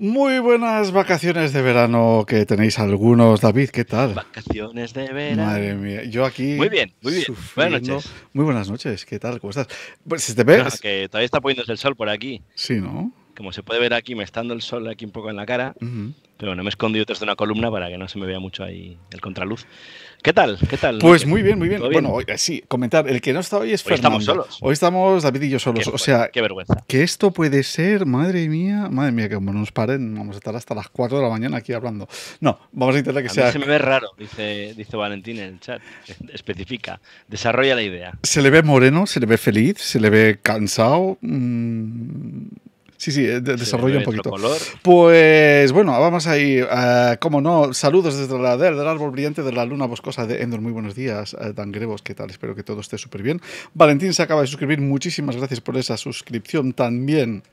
Muy buenas vacaciones de verano que tenéis algunos, David, ¿qué tal? Vacaciones de verano. Madre mía, yo aquí. Muy bien, muy bien. Buenas noches. Muy buenas noches, ¿qué tal? ¿Cómo estás? Pues si te ves. Claro, ah, que todavía está poniéndose el sol por aquí. Sí, ¿no? como se puede ver aquí, me está dando el sol aquí un poco en la cara, pero bueno, me he escondido detrás de una columna para que no se me vea mucho ahí el contraluz. ¿Qué tal? ¿Qué tal? Pues muy bien, muy bien. Bueno, eh, sí, comentar, el que no está hoy es hoy Estamos solos. Hoy estamos David y yo solos. o sea, qué vergüenza. Que esto puede ser, madre mía, madre mía, que como nos paren, vamos a estar hasta las 4 de la mañana aquí hablando. No, vamos a intentar que a sea. Mí se me ve raro, dice, dice Valentín en el chat. Especifica, desarrolla la idea. Se le ve moreno, se le ve feliz, se le ve cansado. Mm, Sí, sí, desarrolla un poquito. Pues bueno, vamos ahí. ir. como no, saludos desde el del, del árbol brillante de la luna boscosa de Endor. Muy buenos días, eh, Dan Grebos. ¿Qué tal? Espero que todo esté súper bien. Valentín se acaba de suscribir. Muchísimas gracias por esa suscripción también.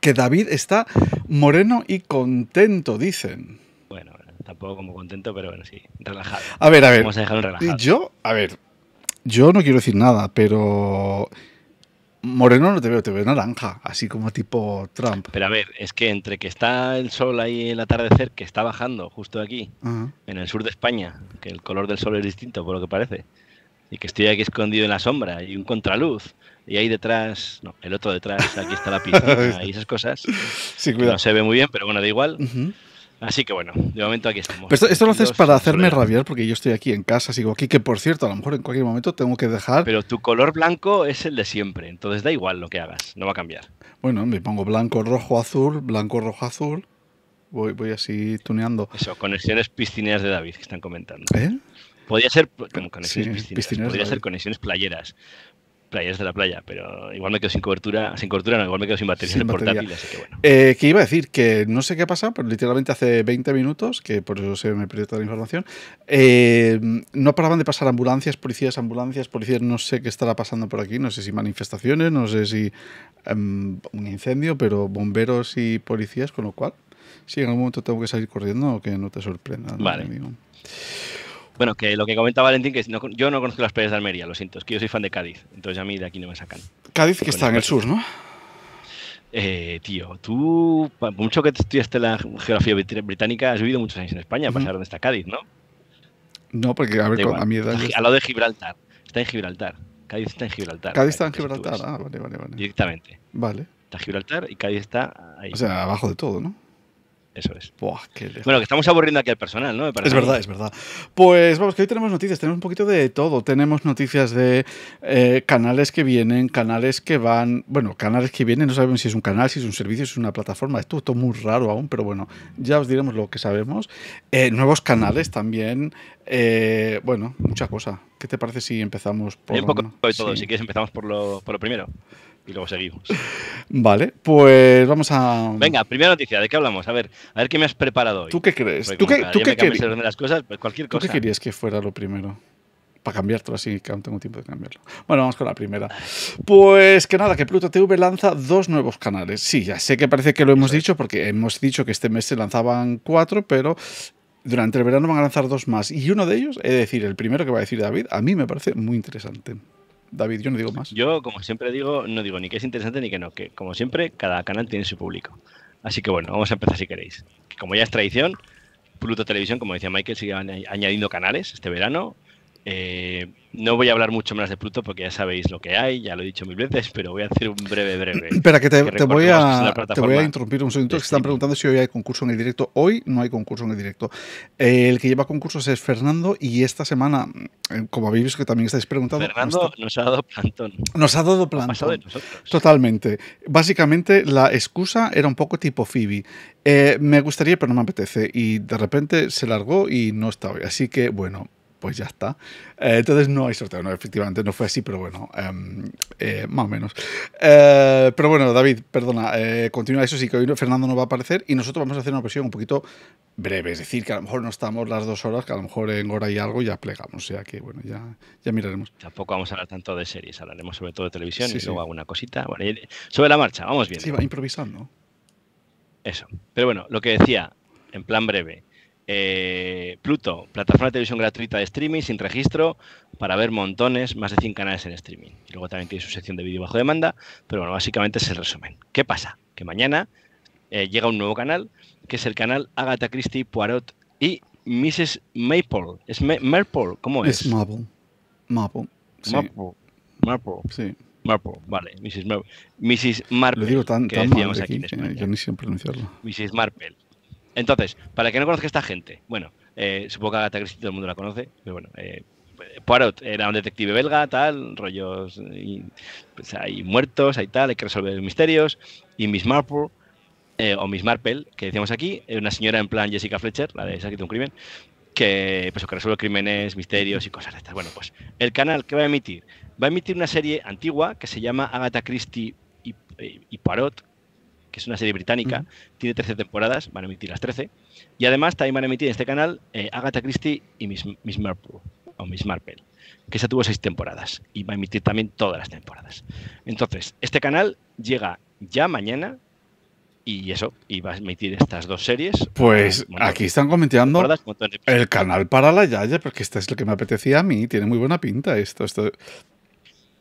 Que David está moreno y contento, dicen. Bueno, tampoco como contento, pero bueno, sí, relajado. A ver, a ver. Vamos a dejarlo relajado. Yo, a ver, yo no quiero decir nada, pero moreno no te veo, te veo naranja, así como tipo Trump. Pero a ver, es que entre que está el sol ahí el atardecer, que está bajando justo aquí, en el sur de España, que el color del sol es distinto por lo que parece, y que estoy aquí escondido en la sombra y un contraluz, y ahí detrás, no, el otro detrás, aquí está la piscina y esas cosas. Sí, cuidado. No se ve muy bien, pero bueno, da igual. Así que bueno, de momento aquí estamos. esto, lo haces para hacerme rabiar porque yo estoy aquí en casa, sigo aquí, que por cierto, a lo mejor en cualquier momento tengo que dejar. Pero tu color blanco es el de siempre, entonces da igual lo que hagas, no va a cambiar. Bueno, me pongo blanco, rojo, azul, blanco, rojo, azul. Voy, voy así tuneando. Eso, conexiones piscineras de David que están comentando. ¿Eh? Podría ser conexiones podría ser conexiones playeras, playas de la playa, pero igual me quedo sin cobertura, sin cobertura no, igual me quedo sin batería portátil, así que bueno. Eh, iba a decir que no sé qué ha pasado, pero literalmente hace 20 minutos, que por eso se me perdió toda la información, eh, no paraban de pasar ambulancias, policías, ambulancias, policías, no sé qué estará pasando por aquí, no sé si manifestaciones, no sé si em, un incendio, pero bomberos y policías, con lo cual, si en algún momento tengo que salir corriendo, que no te sorprenda. Vale. Bueno, que lo que comenta Valentín, que yo no conozco las playas de Almería, lo siento, es que yo soy fan de Cádiz, entonces a mí de aquí no me sacan. Cádiz que está en el sur, ¿no? Eh, tío, tú, mucho que estudiaste la geografía británica, has vivido muchos años en España, uh -huh. dónde está Cádiz, ¿no? No, porque a ver, a mi lado de Gibraltar, está en Gibraltar. Cádiz está en Gibraltar. Cádiz está en Gibraltar, ah, vale, vale, vale. Directamente. Vale. Está Gibraltar y Cádiz está ahí. O sea, abajo de todo, ¿no? Eso es. bueno, que estamos aburriendo aquí al personal, ¿no? es verdad, es verdad. Pues vamos, que hoy tenemos noticias, tenemos un poquito de todo. Tenemos noticias de eh, canales que vienen, canales que van, bueno, canales que vienen, no sabemos si es un canal, si es un servicio, si es una plataforma. Esto, todo muy raro aún, pero bueno, ya os diremos lo que sabemos. Eh, nuevos canales también, eh, bueno, mucha cosa. ¿Qué te parece si empezamos por... poco de todo, si quieres empezamos por lo, por lo primero y luego seguimos. Vale, pues vamos a. Venga, primera noticia, ¿de qué hablamos? A ver, a ver qué me has preparado hoy. ¿Tú qué crees? Pues ¿Tú qué, ¿tú qué las cosas, cualquier cosa. ¿Tú qué querías que fuera lo primero? Para cambiarlo así, que aún tengo tiempo de cambiarlo. Bueno, vamos con la primera. Pues que nada, que Pluto TV lanza dos nuevos canales. Sí, ya sé que parece que lo hemos dicho, porque hemos dicho que este mes se lanzaban cuatro, pero durante el verano van a lanzar dos más. Y uno de ellos, es decir, el primero que va a decir David, a mí me parece muy interesante. David, yo no digo más. Yo, como siempre digo, no digo ni que es interesante ni que no, que como siempre, cada canal tiene su público. Así que bueno, vamos a empezar si queréis. Como ya es tradición, Pluto Televisión, como decía Michael, sigue añadiendo canales este verano. Eh, no voy a hablar mucho más de Pluto porque ya sabéis lo que hay, ya lo he dicho mil veces, pero voy a hacer un breve, breve. Espera, que te, voy, a, interrumpir un segundo. están preguntando si hoy hay concurso en el directo. Hoy no hay concurso en el directo. el que lleva concursos es Fernando y esta semana, eh, como habéis visto que también estáis preguntando. Fernando nos ha dado plantón. Nos ha dado plantón. Totalmente. Básicamente, la excusa era un poco tipo Phoebe. Eh, me gustaría, pero no me apetece. Y de repente se largó y no está hoy. Así que, bueno, pues ya está. Eh, entonces no hay sorteo, no, efectivamente no fue así, pero bueno, em, eh, más o menos. Eh, pero bueno, David, perdona, continúa eso, sí que hoy Fernando no va a aparecer y nosotros vamos a hacer una presión un poquito breve, es decir, que a lo mejor no estamos las dos horas, que a lo mejor en hora y algo ya plegamos, o sea que bueno, ya, ya miraremos. Tampoco vamos a hablar tanto de series, hablaremos sobre todo de televisión y luego alguna cosita. sobre la marcha, vamos bien. Sí, va improvisando. Eso. Pero bueno, lo que decía, en plan breve, eh, Pluto, plataforma de televisión gratuita de streaming sin registro para ver montones, más de 100 canales en streaming. Y luego también tiene su sección de vídeo bajo demanda, pero bueno, básicamente es el resumen. ¿Qué pasa? Que mañana eh, llega un nuevo canal, que es el canal Agatha Christie, Poirot y Mrs. Maple. ¿Es Maple? ¿Cómo es? Es Maple. Maple. Maple. Sí. Marple, vale, Mrs. Marple. Mrs. Marple. Lo digo tan, tan mal Yo ni sé pronunciarlo. Mrs. Marple. Entonces, para que no conozca esta gente, bueno, eh, supongo que Agatha Christie todo el mundo la conoce, pero bueno, eh, Poirot era un detective belga, tal, rollos, pues, hay muertos, hay tal, hay que resolver misterios, y Miss Marple, eh, o Miss Marple, que decíamos aquí, es una señora en plan Jessica Fletcher, la de que tiene un crimen, que, pues, que resuelve crímenes, misterios y cosas de estas. Bueno, pues el canal que va a emitir, va a emitir una serie antigua que se llama Agatha Christie y Poirot, que es una serie británica, tiene 13 temporadas, van a emitir las 13. Y además también van a emitir en este canal eh, Agatha Christie y Miss, Miss Marple, o Miss Marple, que esa tuvo seis temporadas y va a emitir también todas las temporadas. Entonces, este canal llega ya mañana y eso, y va a emitir estas dos series. Pues aquí están comentando el canal para la Yaya, porque este es lo que me apetecía a mí, tiene muy buena pinta esto. esto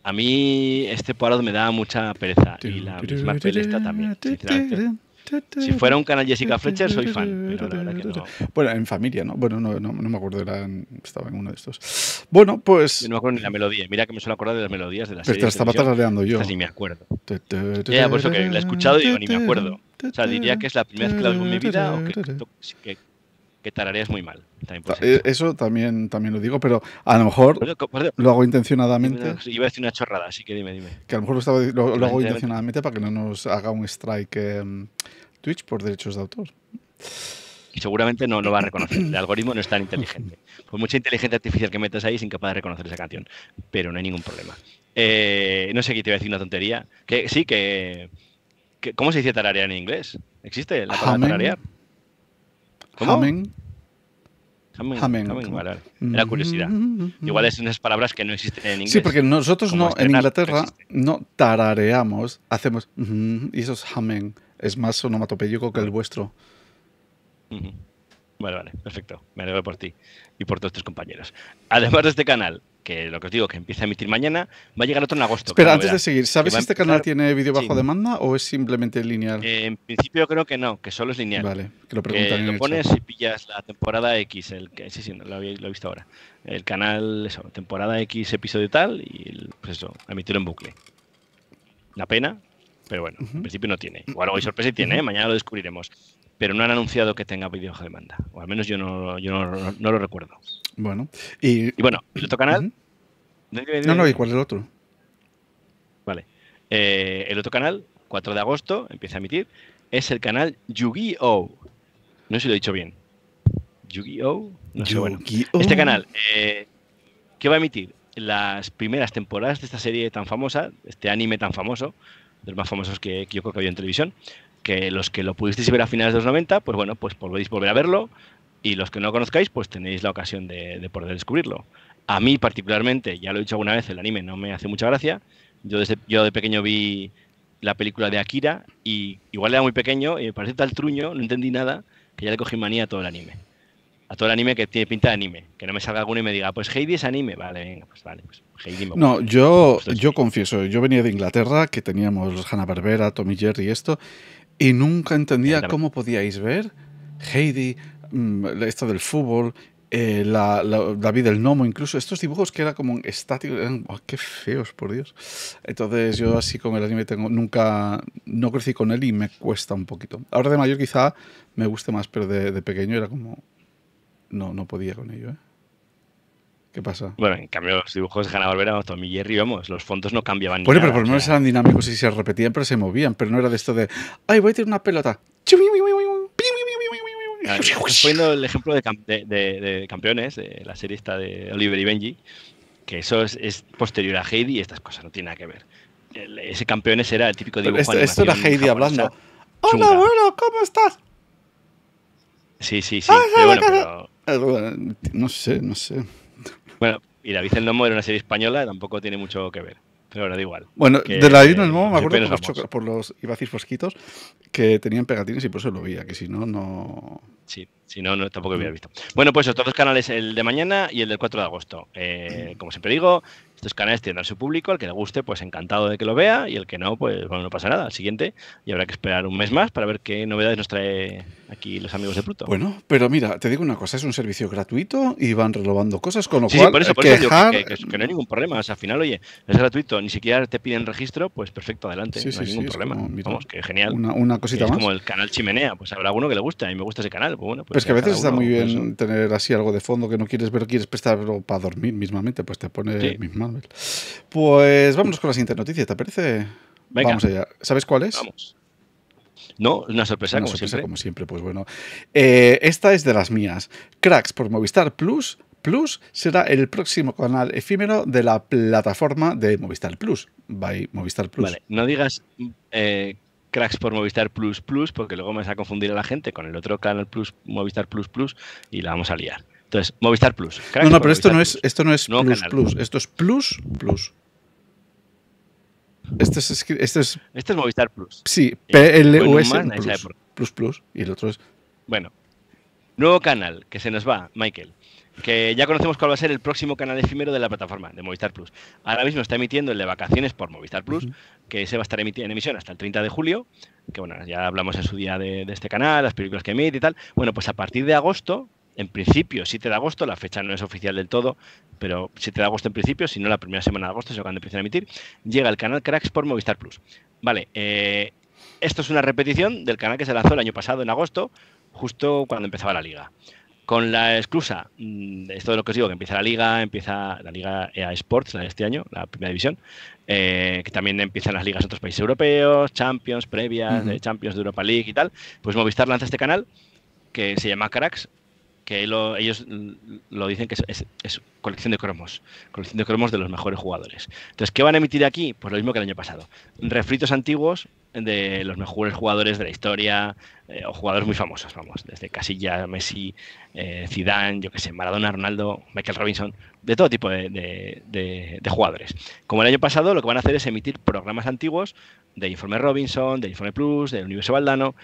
a mí este parado me da mucha pereza y la misma también, Si fuera un canal Jessica Fletcher, soy fan. Pero la verdad que no. Bueno, en familia, ¿no? Bueno, no, no, no me acuerdo, era la... estaba en uno de estos. Bueno, pues. Yo no me acuerdo ni la melodía. Mira que me suelo acordar de las melodías de las Pero estaba tarareando yo. ni me acuerdo. Ya, por eso que la he escuchado y digo, ni me acuerdo. O sea, diría que es la primera vez que la oigo en mi vida o que que tarareas muy mal. Ah, eh, eso también, también lo digo, pero a lo mejor lo hago intencionadamente. iba a decir una chorrada, así que dime, dime. Que a lo mejor lo, hago intencionadamente para que no nos haga un strike Twitch por derechos de autor. Y seguramente no lo va a reconocer. El algoritmo no es tan inteligente. Pues mucha inteligencia artificial que metas ahí, es incapaz de reconocer esa canción. Pero no hay ningún problema. Eh, no sé qué te iba a decir una tontería. Que sí, que, que ¿Cómo se dice tararear en inglés? ¿Existe la palabra tararear? Humming. vale. Mm-hmm. Era curiosidad. Mm-hmm. Igual es unas palabras que no existen en inglés. Sí, porque nosotros no, en Inglaterra no, tarareamos, hacemos mm-hmm, y eso es Hamen. Es más onomatopéyico que el vuestro. Vale, vale, perfecto. Me alegro por ti y por todos tus compañeros. Además de este canal, que lo que os digo, que empieza a emitir mañana, va a llegar otro en agosto. Pero antes de seguir, ¿sabes si este canal tiene vídeo bajo demanda o es simplemente lineal? Eh, en principio creo que no, que solo es lineal. Vale, que lo preguntan. lo pones y pillas la temporada X, el que sí, sí, lo, he visto ahora. El canal, eso, temporada X, episodio tal, y pues eso, emitirlo en bucle. La pena, pero bueno, en principio no tiene. Igual hoy sorpresa y tiene, ¿eh? mañana lo descubriremos pero no han anunciado que tenga videojuegos de demanda. O al menos yo no, lo recuerdo. Bueno, y, bueno, ¿el otro canal? No, no, ¿y cuál es el otro? Vale. Eh, el otro canal, 4 de agosto, empieza a emitir, es el canal Yu-Gi-Oh! No sé si lo he dicho bien. Yu-Gi-Oh! No sé, bueno. Este canal, eh, ¿qué va a emitir? Las primeras temporadas de esta serie tan famosa, este anime tan famoso, de los más famosos que, que yo creo que había en televisión, que los que lo pudisteis ver a finales de los 90, pues bueno, pues podéis volver a verlo y los que no lo conozcáis, pues tenéis la ocasión de, poder descubrirlo. A mí particularmente, ya lo he dicho alguna vez, el anime no me hace mucha gracia. Yo, yo de pequeño vi la película de Akira y igual era muy pequeño y me pareció tal truño, no entendí nada, que ya le cogí manía a todo el anime. A todo el anime que tiene pinta de anime. Que no me salga alguno y me diga, pues Heidi es anime. Vale, venga, pues vale. Pues Heidi no, yo, pues yo confieso, yo venía de Inglaterra, que teníamos Hanna-Barbera, Tommy Jerry y esto, y nunca entendía eh, cómo podíais ver Heidi, mm, esto del fútbol, eh, la, David el Nomo, incluso estos dibujos que era como estáticos, eran qué feos, por Dios. Entonces yo así con el anime tengo, nunca, no crecí con él y me cuesta un poquito. Ahora de mayor quizá me guste más, pero de, pequeño era como, no, no podía con ello. ¿eh? ¿Qué pasa? Bueno, en cambio los dibujos de Hanna Barbera, Tommy Jerry, vamos, los fondos no cambiaban. Bueno, pero por lo menos eran dinámicos y se repetían, pero se movían, pero no era de esto de, ay, voy a tirar una pelota. Estoy poniendo el ejemplo de, campeones, la serie esta de Oliver y Benji, que eso es, posterior a Heidi y estas cosas no tienen nada que ver. ese campeones era el típico dibujo. Esto, esto era Heidi hablando. Hola, bueno, ¿cómo estás? Sí, sí, sí. Ah, eh, no sé, no sé. Bueno, y La el Nomo era una serie española, tampoco tiene mucho que ver. Pero ahora da igual. Bueno, de La el Nomo me acuerdo por los, por los, iba fosquitos, que tenían pegatines y por eso lo veía, que si no, no... Sí, si no, tampoco lo hubiera visto. Bueno, pues estos dos canales, el de mañana y el del 4 de agosto. Eh, como siempre digo, estos canales tienen a su público, al que le guste, pues encantado de que lo vea, y el que no, pues bueno, no pasa nada, al siguiente, y habrá que esperar un mes más para ver qué novedades nos trae aquí los amigos de Pluto. Bueno, pero mira, te digo una cosa, es un servicio gratuito y van renovando cosas, con lo sí, cual... por eso, por eso que, no hay ningún problema. al final, oye, es gratuito, ni siquiera te piden registro, pues perfecto, adelante, no hay ningún problema. Vamos, que genial. Una, cosita como el canal Chimenea, pues habrá alguno que le guste a mí me gusta ese canal, pues bueno. Pues, pues que a veces está muy bien tener así algo de fondo que no quieres ver, quieres prestarlo para dormir mismamente, pues te pone Pues vámonos con la siguiente noticia, ¿te parece? Venga. Vamos allá. ¿Sabes cuál es? Vamos. No, una sorpresa, una como, sorpresa siempre. como siempre. pues bueno. Eh, esta es de las mías. Cracks por Movistar Plus. Plus será el próximo canal efímero de la plataforma de Movistar Plus, by Movistar Plus. Vale, no digas eh, Cracks por Movistar Plus Plus, porque luego me vas a confundir a la gente con el otro canal Plus, Movistar Plus Plus, y la vamos a liar. Entonces, Movistar Plus. no, no, pero esto no, es, esto no es Plus Plus, esto es Plus Plus. Este, este es, este es, Movistar Plus. Sí, PLUS plus, plus, Y el otro es. Bueno, nuevo canal que se nos va, Michael. Que ya conocemos cuál va a ser el próximo canal efímero de la plataforma, de Movistar Plus. Ahora mismo está emitiendo el de vacaciones por Movistar Plus, que se va a estar en emisión hasta el 30 de julio. Que bueno, ya hablamos en su día de este canal, las películas que emite y tal. Bueno, pues a partir de agosto en principio 7 de agosto, la fecha no es oficial del todo, pero 7 de agosto en principio, si no la primera semana de agosto es cuando empiezan a emitir, llega el canal Cracks por Movistar Plus. Vale, eh, esto es una repetición del canal que se lanzó el año pasado en agosto, justo cuando empezaba la liga. Con la exclusa, mm, esto de lo que os digo, que empieza la liga, empieza la liga EA Sports, la de este año, la primera división, eh, que también empiezan las ligas de otros países europeos, Champions, previas, Champions de Europa League y tal, pues Movistar lanza este canal que se llama Cracks, que ellos mm, lo dicen que es, colección de cromos, colección de cromos de los mejores jugadores. Entonces, ¿qué van a emitir aquí? Pues lo mismo que el año pasado, refritos antiguos de los mejores jugadores de la historia eh, o jugadores muy famosos, vamos, desde Casilla, Messi, eh, Zidane, yo qué sé, Maradona, Ronaldo, Michael Robinson, de todo tipo de, jugadores. Como el año pasado, lo que van a hacer es emitir programas antiguos de Informe Robinson, de Informe Plus, del Universo Valdano,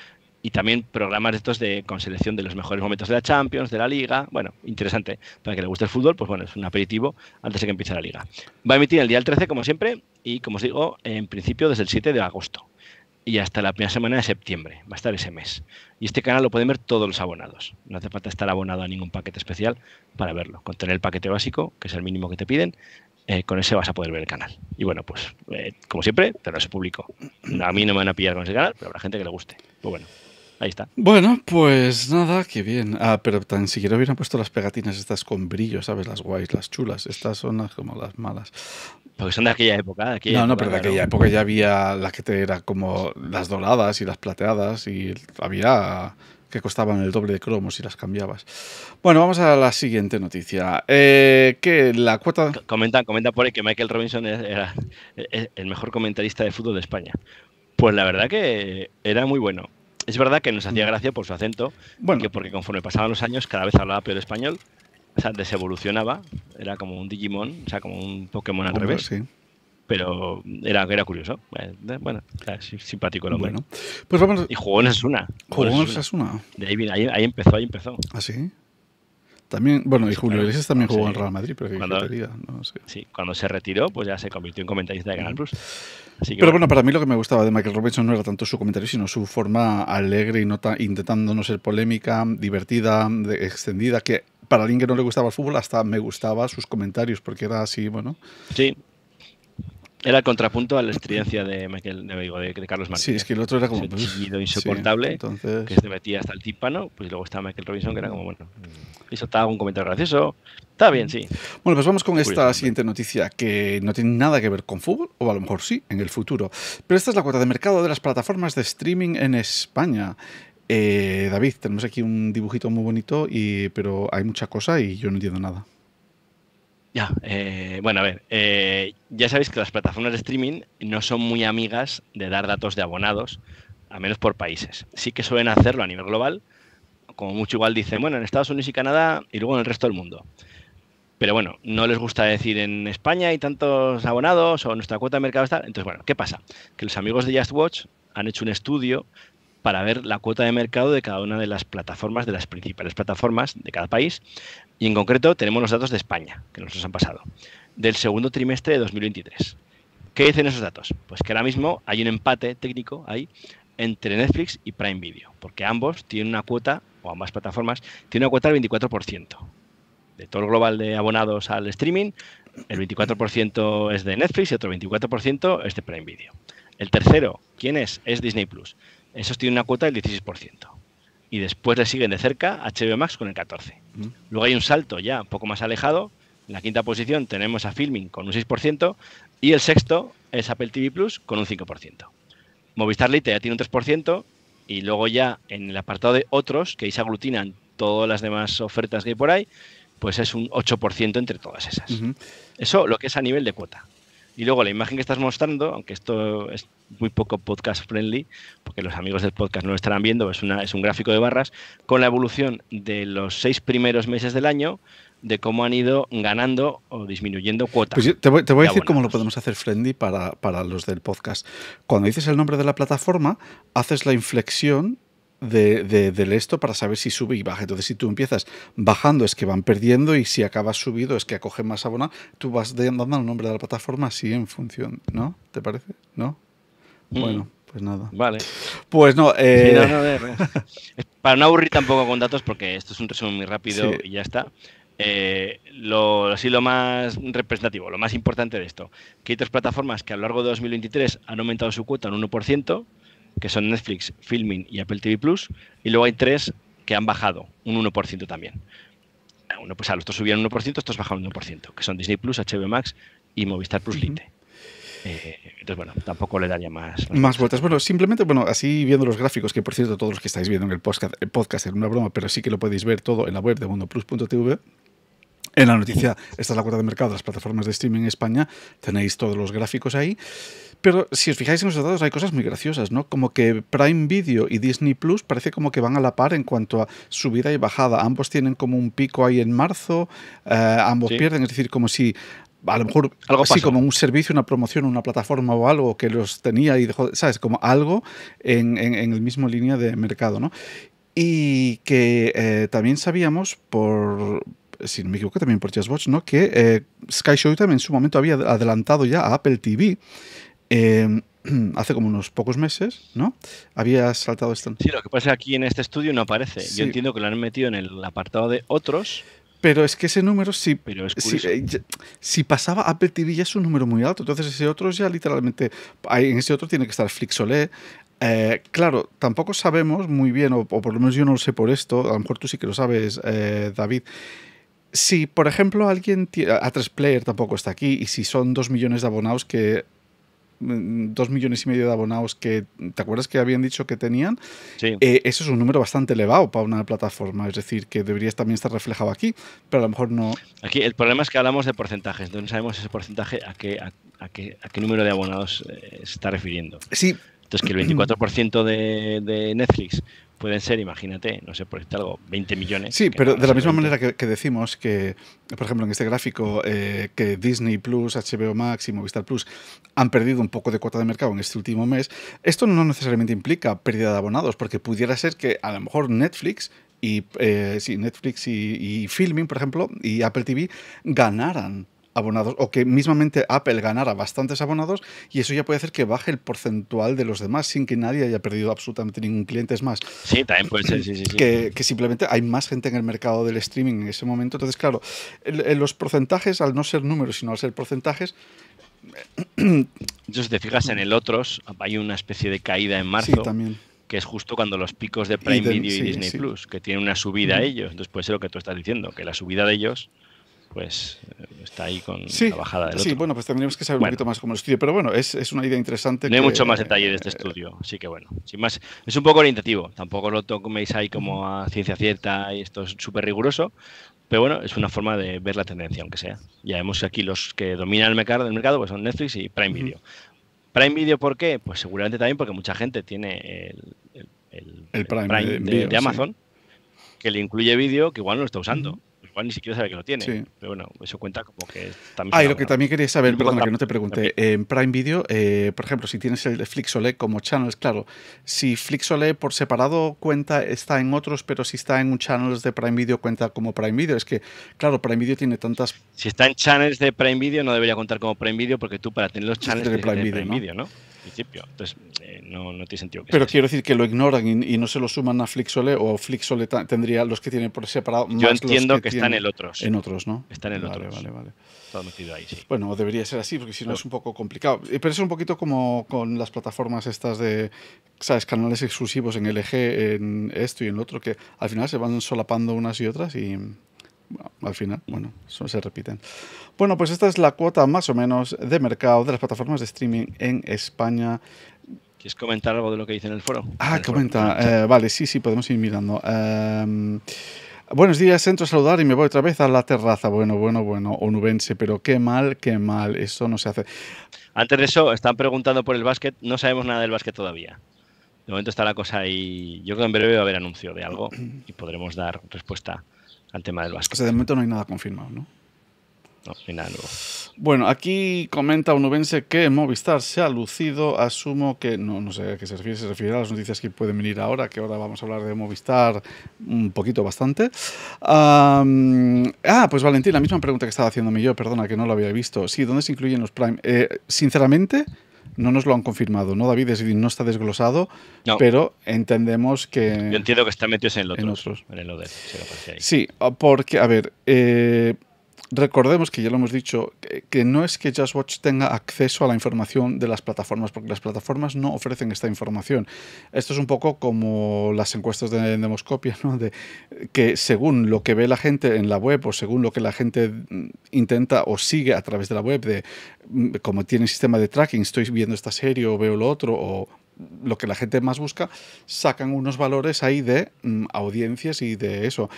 y también programas estos de con selección de los mejores momentos de la Champions, de la Liga. Bueno, interesante. Para que le guste el fútbol, pues bueno, es un aperitivo antes de que empiece la Liga. Va a emitir el día 13, como siempre, y como os digo, en principio desde el 7 de agosto y hasta la primera semana de septiembre. Va a estar ese mes. Y este canal lo pueden ver todos los abonados. No hace falta estar abonado a ningún paquete especial para verlo. Con tener el paquete básico, que es el mínimo que te piden, eh, con ese vas a poder ver el canal. Y bueno, pues eh, como siempre, te lo público. A mí no me van a pillar con ese canal, pero habrá gente que le guste. Pues bueno. Ahí está. Bueno, pues nada, qué bien. Ah, pero tan siquiera hubieran puesto las pegatinas estas con brillo, ¿sabes? Las guays, las chulas. Estas son las como las malas. Porque son de aquella época. aquella no, no, pero de aquella época ya había las que te era como las doradas y las plateadas y había que costaban el doble de cromos y las cambiabas. Bueno, vamos a la siguiente noticia. Eh, que la cuota... Comentan, comenta por ahí que Michael Robinson era e-, e-, el mejor comentarista de fútbol de España. Pues la verdad que era muy bueno es verdad que nos hacía mm. gracia por su acento, porque conforme pasaban los años cada vez hablaba peor español, o sea, desevolucionaba, era como un Digimon, o sea, como un Pokémon al revés. Pero era, era curioso. Bueno, simpático el hombre. Pues y jugó en Asuna. Jugó en Asuna. ahí, ahí empezó, ahí empezó. ¿Ah, sí? También, bueno, y Julio Iglesias también jugó en Real Madrid, pero que Sí, cuando se retiró, pues ya se convirtió en comentarista de Canal Plus. pero bueno. para mí lo que me gustaba de Michael Robinson no era tanto su comentario, sino su forma alegre y no intentando no ser polémica, divertida, extendida, que para alguien que no le gustaba el fútbol hasta me gustaba sus comentarios, porque era así, bueno. Sí, era el contrapunto a la estridencia de, Michael, de, Carlos Martínez. Sí, es que el otro era como... Un pues, insoportable, que se metía hasta el tímpano, pues luego estaba Michael Robinson, que era como, bueno, eso estaba un comentario gracioso, está bien, sí. Bueno, pues vamos con esta siguiente noticia, que no tiene nada que ver con fútbol, o a lo mejor sí, en el futuro. Pero esta es la cuota de mercado de las plataformas de streaming en España. Eh, David, tenemos aquí un dibujito muy bonito, y, pero hay mucha cosa y yo no entiendo nada. Ya, eh, bueno, a ver, eh, ya sabéis que las plataformas de streaming no son muy amigas de dar datos de abonados, a menos por países. Sí que suelen hacerlo a nivel global, como mucho igual dicen, bueno, en Estados Unidos y Canadá y luego en el resto del mundo. Pero bueno, no les gusta decir en España hay tantos abonados o nuestra cuota de mercado está. Entonces, bueno, ¿qué pasa? Que los amigos de Just Watch han hecho un estudio para ver la cuota de mercado de cada una de las plataformas, de las principales plataformas de cada país. Y en concreto tenemos los datos de España, que nos los han pasado, del segundo trimestre de 2023. ¿Qué dicen esos datos? Pues que ahora mismo hay un empate técnico ahí entre Netflix y Prime Video, porque ambos tienen una cuota, o ambas plataformas, tienen una cuota del 24%. De todo el global de abonados al streaming, el 24% es de Netflix y otro 24% es de Prime Video. El tercero, ¿quién es? Es Disney Plus. Esos tienen una cuota del 16%. Y después le siguen de cerca HBO Max con el 14%. Mm. Luego hay un salto ya un poco más alejado. En la quinta posición tenemos a Filming con un 6%. Y el sexto es Apple TV Plus con un 5%. Movistar Lite ya tiene un 3%. Y luego ya en el apartado de otros, que ahí se aglutinan todas las demás ofertas que hay por ahí, pues es un 8% entre todas esas. Eso lo que es a nivel de cuota. Y luego la imagen que estás mostrando, aunque esto es muy poco podcast friendly, porque los amigos del podcast no lo estarán viendo, es, una, un gráfico de barras, con la evolución de los seis primeros meses del año, de cómo han ido ganando o disminuyendo cuotas. Pues te, voy, a decir cómo lo pues. podemos hacer friendly para, para, los del podcast. Cuando dices el nombre de la plataforma, haces la inflexión de, del esto para saber si sube y baja. Entonces, si tú empiezas bajando es que van perdiendo y si acabas subido es que acogen más abonados. Tú vas dando el nombre de la plataforma así en función, ¿no? ¿Te parece? ¿No? Mm. Bueno. Pues nada. Vale. Pues no. Eh, para no aburrir tampoco con datos, porque esto es un resumen muy rápido y ya está. Eh, lo, así lo más representativo, lo más importante de esto, que hay tres plataformas que a lo largo de 2023 han aumentado su cuota en 1%, que son Netflix, Filming y Apple TV Plus, y luego hay tres que han bajado un 1% también. Ah, uno, pues a los otros subían 1%, estos bajaron 1%, que son Disney Plus, HBO Max y Movistar Plus Lite. Eh, entonces, bueno, tampoco le daría más. Más, vueltas. Bueno, simplemente, bueno, así viendo los gráficos, que por cierto, todos los que estáis viendo en el podcast, el podcast es una broma, pero sí que lo podéis ver todo en la web de mundoplus.tv. En la noticia, esta es la cuota de mercado de las plataformas de streaming en España, tenéis todos los gráficos ahí. Pero si os fijáis en los datos hay cosas muy graciosas, ¿no? Como que Prime Video y Disney Plus parece como que van a la par en cuanto a subida y bajada. Ambos tienen como un pico ahí en marzo, eh, ambos pierden, es decir, como si a lo mejor algo así como un servicio, una promoción, una plataforma o algo que los tenía y dejó, ¿sabes? Como algo en, en, en el mismo línea de mercado, ¿no? Y que eh, también sabíamos por, si no me equivoco, también por Just Watch, ¿no? Que eh, Sky también en su momento había adelantado ya a Apple TV Em, hace como unos pocos meses, ¿no? Había saltado esto. Sí, lo que pasa aquí en este estudio no aparece. Yo entiendo que lo han metido en el apartado de otros. Pero es que ese número sí. Pero eh, si, pasaba Apple TV ya es un número muy alto. Entonces ese otro ya literalmente. En ese otro tiene que estar Flixolé. Eh, claro, tampoco sabemos muy bien, o, por lo menos yo no lo sé por esto, a lo mejor tú sí que lo sabes, eh, David. Si, por ejemplo, alguien. A3Player tampoco está aquí, y si son dos millones de abonados que Mm, dos millones y medio de abonados que, ¿te acuerdas que habían dicho que tenían? Sí. Eh, eso es un número bastante elevado para una plataforma, es decir, que debería también estar reflejado aquí, pero a lo mejor no. Aquí el problema es que hablamos de porcentajes, no sabemos ese porcentaje a qué, a, qué, a qué número de abonados eh, se está refiriendo. Sí. Entonces, que el 24% de, de Netflix pueden ser, imagínate, no sé, por este algo, 20 millones. Sí, pero de la misma manera que, decimos que, por ejemplo, en este gráfico, eh, que Disney Plus, HBO Max y Movistar Plus han perdido un poco de cuota de mercado en este último mes, esto no necesariamente implica pérdida de abonados, porque pudiera ser que a lo mejor Netflix y eh, Netflix y Filming, por ejemplo, y Apple TV ganaran abonados o que mismamente Apple ganara bastantes abonados y eso ya puede hacer que baje el porcentual de los demás sin que nadie haya perdido absolutamente ningún cliente. Es más, sí, también puede ser, sí, sí, que, simplemente hay más gente en el mercado del streaming en ese momento. Entonces, claro, los porcentajes, al no ser números, sino al ser porcentajes, entonces, si te fijas en el otros, hay una especie de caída en marzo. también. Que es justo cuando los picos de Prime Video y Disney Plus, que tienen una subida a ellos. Entonces, puede ser lo que tú estás diciendo, que la subida de ellos pues eh, está ahí con la bajada del sí, bueno, pues tendríamos que saber un poquito más cómo lo estudio, pero bueno, es, una idea interesante. No hay mucho más detalle de este eh, estudio, así que bueno, sin más, es un poco orientativo, tampoco lo toméis ahí como a ciencia cierta y esto es súper riguroso, pero bueno, es una forma de ver la tendencia, aunque sea. Ya vemos aquí los que dominan el mercado, del mercado pues son Netflix y Prime Video. Prime Video, ¿por qué? Pues seguramente también porque mucha gente tiene el, Prime, de, Amazon, que le incluye vídeo que igual no lo está usando igual ni siquiera sabe que lo tiene. Sí. Pero bueno, eso cuenta como que también. Ah, y lo que también quería saber, perdón, que no te pregunté, en Prime Video, eh, por ejemplo, si tienes el Flixole como channels, claro, si Flixole por separado cuenta, está en otros, pero si está en un channels de Prime Video, cuenta como Prime Video. Es que, claro, Prime Video tiene tantas. Si está en channels de Prime Video, no debería contar como Prime Video, porque tú para tener los channels de Prime, Video, ¿no? principio. Entonces, eh, no, tiene sentido Pero quiero decir que lo ignoran y, no se lo suman a Flixole o Flixole tendría los que tienen por separado. Yo entiendo que, están en otros. En otros, ¿no? Están en otros. Vale, vale. metido ahí, sí. Bueno, debería ser así porque si no es un poco complicado. Eh, pero es un poquito como con las plataformas estas de, ¿sabes? Canales exclusivos en LG, en esto y en lo otro, que al final se van solapando unas y otras y al final, bueno, son, se repiten. Bueno, pues esta es la cuota más o menos de mercado de las plataformas de streaming en España. ¿Quieres comentar algo de lo que dice en el foro? Ah, comenta. Ah, eh, vale, sí, sí, podemos ir mirando. Em, buenos días, entro a saludar y me voy otra vez a la terraza. Bueno, bueno, bueno, onubense, pero qué mal, qué mal, eso no se hace. Antes de eso, están preguntando por el básquet, no sabemos nada del básquet todavía. De momento está la cosa ahí. Yo creo que en breve va a haber anuncio de algo y podremos dar respuesta al tema del básquet. O de momento no hay nada confirmado, ¿no? No, hay nada Bueno, aquí comenta un ubense que Movistar se ha lucido. Asumo que, no, no sé a qué se refiere, se refiere a las noticias que pueden venir ahora, que ahora vamos a hablar de Movistar un poquito bastante. ah, pues Valentín, la misma pregunta que estaba haciéndome yo, perdona que no lo había visto. Sí, ¿dónde se incluyen los Prime? Eh, sinceramente, no nos lo han confirmado, ¿no, David? Es decir, no está desglosado, pero entendemos que... Yo entiendo que está metido en el otro. En, el si lo ahí. Sí, porque, a ver, eh, Recordemos que ya lo hemos dicho, que, no es que Just Watch tenga acceso a la información de las plataformas, porque las plataformas no ofrecen esta información. Esto es un poco como las encuestas de endemoscopia, de, que según lo que ve la gente en la web o según lo que la gente intenta o sigue a través de la web, de mm, como tiene sistema de tracking, estoy viendo esta serie o veo lo otro, o lo que la gente más busca, sacan unos valores ahí de mm, audiencias y de eso.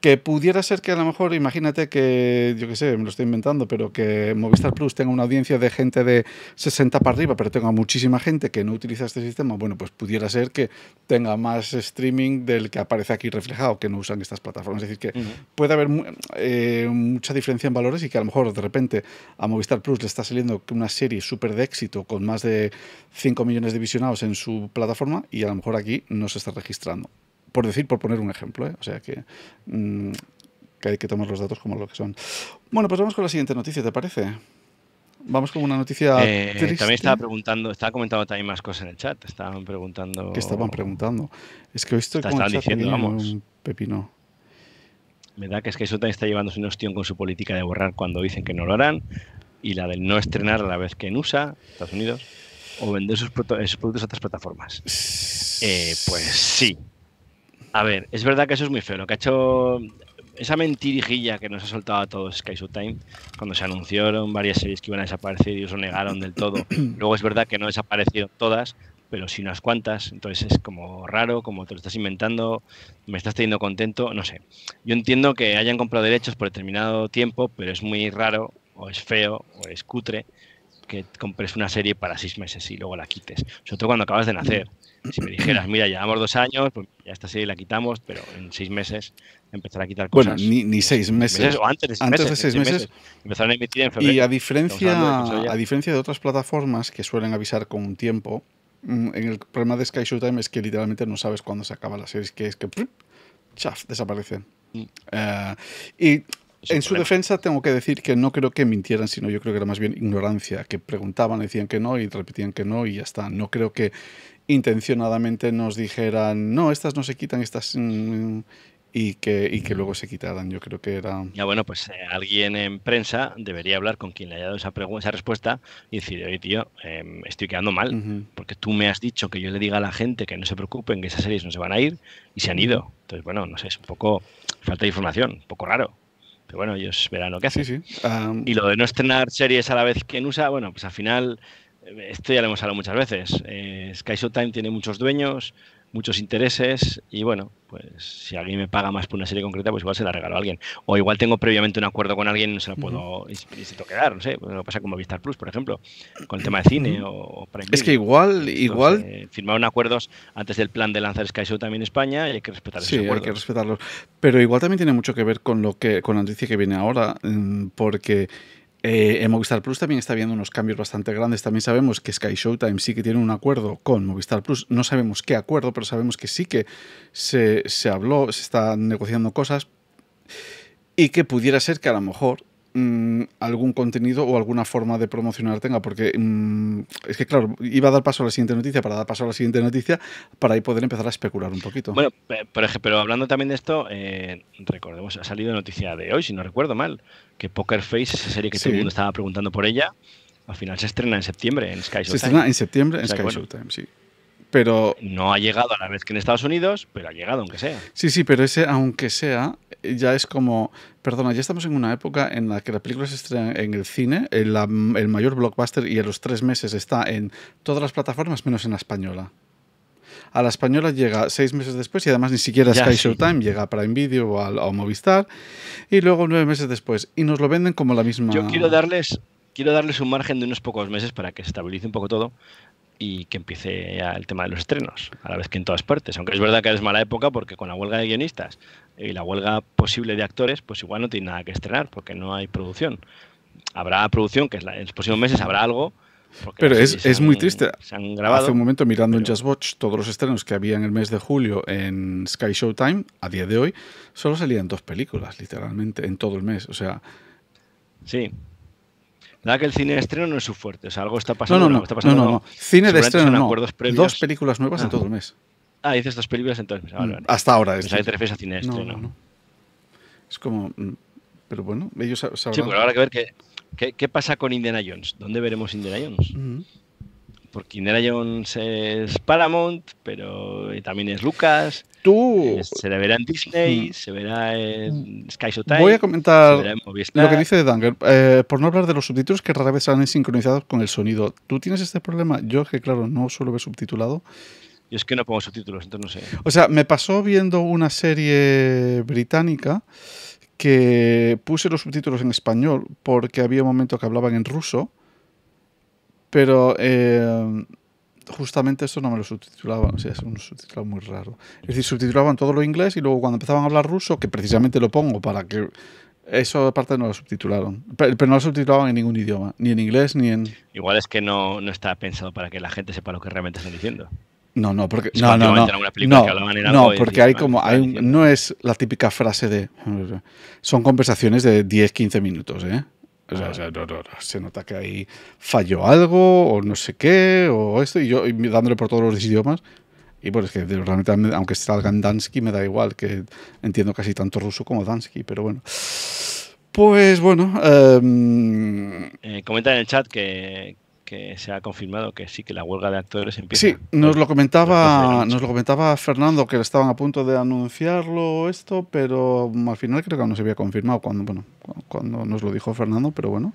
Que pudiera ser que a lo mejor, imagínate que, yo qué sé, me lo estoy inventando, pero que Movistar Plus tenga una audiencia de gente de 60 para arriba, pero tenga muchísima gente que no utiliza este sistema, bueno, pues pudiera ser que tenga más streaming del que aparece aquí reflejado, que no usan estas plataformas. Es decir, que puede haber eh, mucha diferencia en valores y que a lo mejor de repente a Movistar Plus le está saliendo una serie súper de éxito con más de 5 millones de visionados en su plataforma y a lo mejor aquí no se está registrando por decir, por poner un ejemplo. ¿eh? O sea que, mm, que hay que tomar los datos como lo que son. Bueno, pues vamos con la siguiente noticia, ¿te parece? Vamos con una noticia eh, También estaba preguntando, estaba comentando también más cosas en el chat. Estaban preguntando. ¿Qué estaban preguntando? Es que hoy estoy con chat diciendo, vamos. pepino. ¿Verdad? Que es que eso también está llevándose una ostión con su política de borrar cuando dicen que no lo harán y la del no estrenar a la vez que en USA, Estados Unidos, o vender sus, productos a otras plataformas. Eh, pues sí, a ver, es verdad que eso es muy feo. Lo que ha hecho esa mentirijilla que nos ha soltado a todos Sky Time cuando se anunciaron varias series que iban a desaparecer y ellos lo negaron del todo. Luego es verdad que no desaparecieron todas, pero sí unas cuantas. Entonces es como raro, como te lo estás inventando, me estás teniendo contento, no sé. Yo entiendo que hayan comprado derechos por determinado tiempo, pero es muy raro, o es feo, o es cutre que compres una serie para seis meses y luego la quites. Sobre todo cuando acabas de nacer. Si me dijeras, mira, llevamos dos años, pues ya esta serie la quitamos, pero en seis meses empezará a quitar cosas. Bueno, ni, seis meses. O antes de seis meses. Empezaron a emitir en Y a diferencia, a diferencia de otras plataformas que suelen avisar con un tiempo, mm, en el problema de Sky Showtime es que literalmente no sabes cuándo se acaba la serie, que es que chaf, desaparece. Mm. Eh, y en su defensa tengo que decir que no creo que mintieran, sino yo creo que era más bien ignorancia, que preguntaban, decían que no y repetían que no y ya está. No creo que intencionadamente nos dijeran, no, estas no se quitan, estas... Mm, y que, y que luego se quitaran, yo creo que era... Ya bueno, pues eh, alguien en prensa debería hablar con quien le haya dado esa, respuesta y decir, oye tío, em, estoy quedando mal, porque tú me has dicho que yo le diga a la gente que no se preocupen, que esas series no se van a ir y se han ido. Entonces, bueno, no sé, es un poco falta de información, un poco raro. Pero bueno, ellos verán lo que hacen. Y lo de no estrenar series a la vez que en USA, bueno, pues al final, eh, esto ya lo hemos hablado muchas veces. Eh, Sky Showtime tiene muchos dueños, muchos intereses y bueno, pues si alguien me paga más por una serie concreta, pues igual se la regalo a alguien. O igual tengo previamente un acuerdo con alguien no se lo puedo quedar, no sé, lo pasa como Movistar Plus, por ejemplo, con el tema de cine o, Es que igual, igual... Eh, firmaron acuerdos antes del plan de lanzar Sky Show también en España y hay que respetar eso sí, hay que respetarlos. Pero igual también tiene mucho que ver con, lo que, con la noticia que viene ahora, mm, porque eh, en Movistar Plus también está habiendo unos cambios bastante grandes. También sabemos que Sky Showtime sí que tiene un acuerdo con Movistar Plus. No sabemos qué acuerdo, pero sabemos que sí que se, se habló, se están negociando cosas y que pudiera ser que a lo mejor Mm, algún contenido o alguna forma de promocionar tenga, porque mm, es que, claro, iba a dar paso a la siguiente noticia, para dar paso a la siguiente noticia, para ahí poder empezar a especular un poquito. Bueno, por ejemplo, pero hablando también de esto, eh, recordemos, ha salido noticia de hoy, si no recuerdo mal, que Poker Face, esa serie que todo el mundo estaba preguntando por ella, al final se estrena en septiembre en Sky Showtime. Se estrena en septiembre en Sky sí pero... No ha llegado a la vez que en Estados Unidos, pero ha llegado aunque sea. Sí, sí, pero ese aunque sea ya es como... Perdona, ya estamos en una época en la que la película se estrena en el cine, eh, el mayor blockbuster y a los tres meses está en todas las plataformas menos en la española. A la española llega seis meses después y además ni siquiera Sky Showtime llega para Prime o a, Movistar y luego nueve meses después y nos lo venden como la misma. Yo quiero darles quiero darles un margen de unos pocos meses para que se estabilice un poco todo, y que empiece ya el tema de los estrenos, a la vez que en todas partes. Aunque es verdad que es mala época porque con la huelga de guionistas y la huelga posible de actores, pues igual no tiene nada que estrenar porque no hay producción. Habrá producción, que en los próximos meses habrá algo. Pero es, es muy triste. Se han grabado, Hace un momento mirando pero... en Just todos los estrenos que había en el mes de julio en Sky Showtime, a día de hoy, solo salían dos películas, literalmente, en todo el mes. O sea... Sí, que el cine de estreno no es su fuerte. O sea, algo está pasando. No, no, no. Está pasando, no, no, no. Cine de estreno, no. Dos películas nuevas en ah. todo el mes. Ah, dices dos películas en todo el mes. Ah, mm, hasta ahora. Es cine de estreno. Es como... Mm, pero bueno, ellos saben. Sí, pero habrá que ver qué, qué, pasa con Indiana Jones. ¿Dónde veremos Indiana Jones? Porque Indiana Jones es Paramount, pero también es Lucas. Eh, se Se verá en Disney, mm. se verá en Sky Showtime. Voy a comentar lo que dice Danger. Eh, por no hablar de los subtítulos que rara vez salen sincronizados con el sonido. ¿Tú tienes este problema? Yo, que claro, no suelo ver subtitulado. Yo es que no pongo subtítulos, entonces no sé. O sea, me pasó viendo una serie británica que puse los subtítulos en español porque había un momento que hablaban en ruso, pero eh, justamente eso no me lo subtitulaban, o sea, es un subtitulado muy raro. Es decir, subtitulaban todo lo inglés y luego cuando empezaban a hablar ruso, que precisamente lo pongo para que... Eso aparte no lo subtitularon, pero, no lo subtitulaban en ningún idioma, ni en inglés ni en... Igual es que no, no está pensado para que la gente sepa lo que realmente están diciendo. No, no, porque no, no, porque hay como hay no es la típica frase de son conversaciones de 10-15 minutos, ¿eh? O sea, se nota que ahí falló algo o no sé qué o esto. Y yo dándole por todos los idiomas. Y bueno, es que realmente, aunque salga en Dansky, me da igual, que entiendo casi tanto ruso como Dansky, pero bueno. Pues bueno. Em, eh, comenta en el chat que, que se ha confirmado que sí, que la huelga de actores empieza. Sí, nos lo comentaba, nos lo comentaba Fernando que estaban a punto de anunciarlo esto, pero mm, al final creo que aún no se había confirmado cuando, bueno, cuando nos lo dijo Fernando, pero bueno.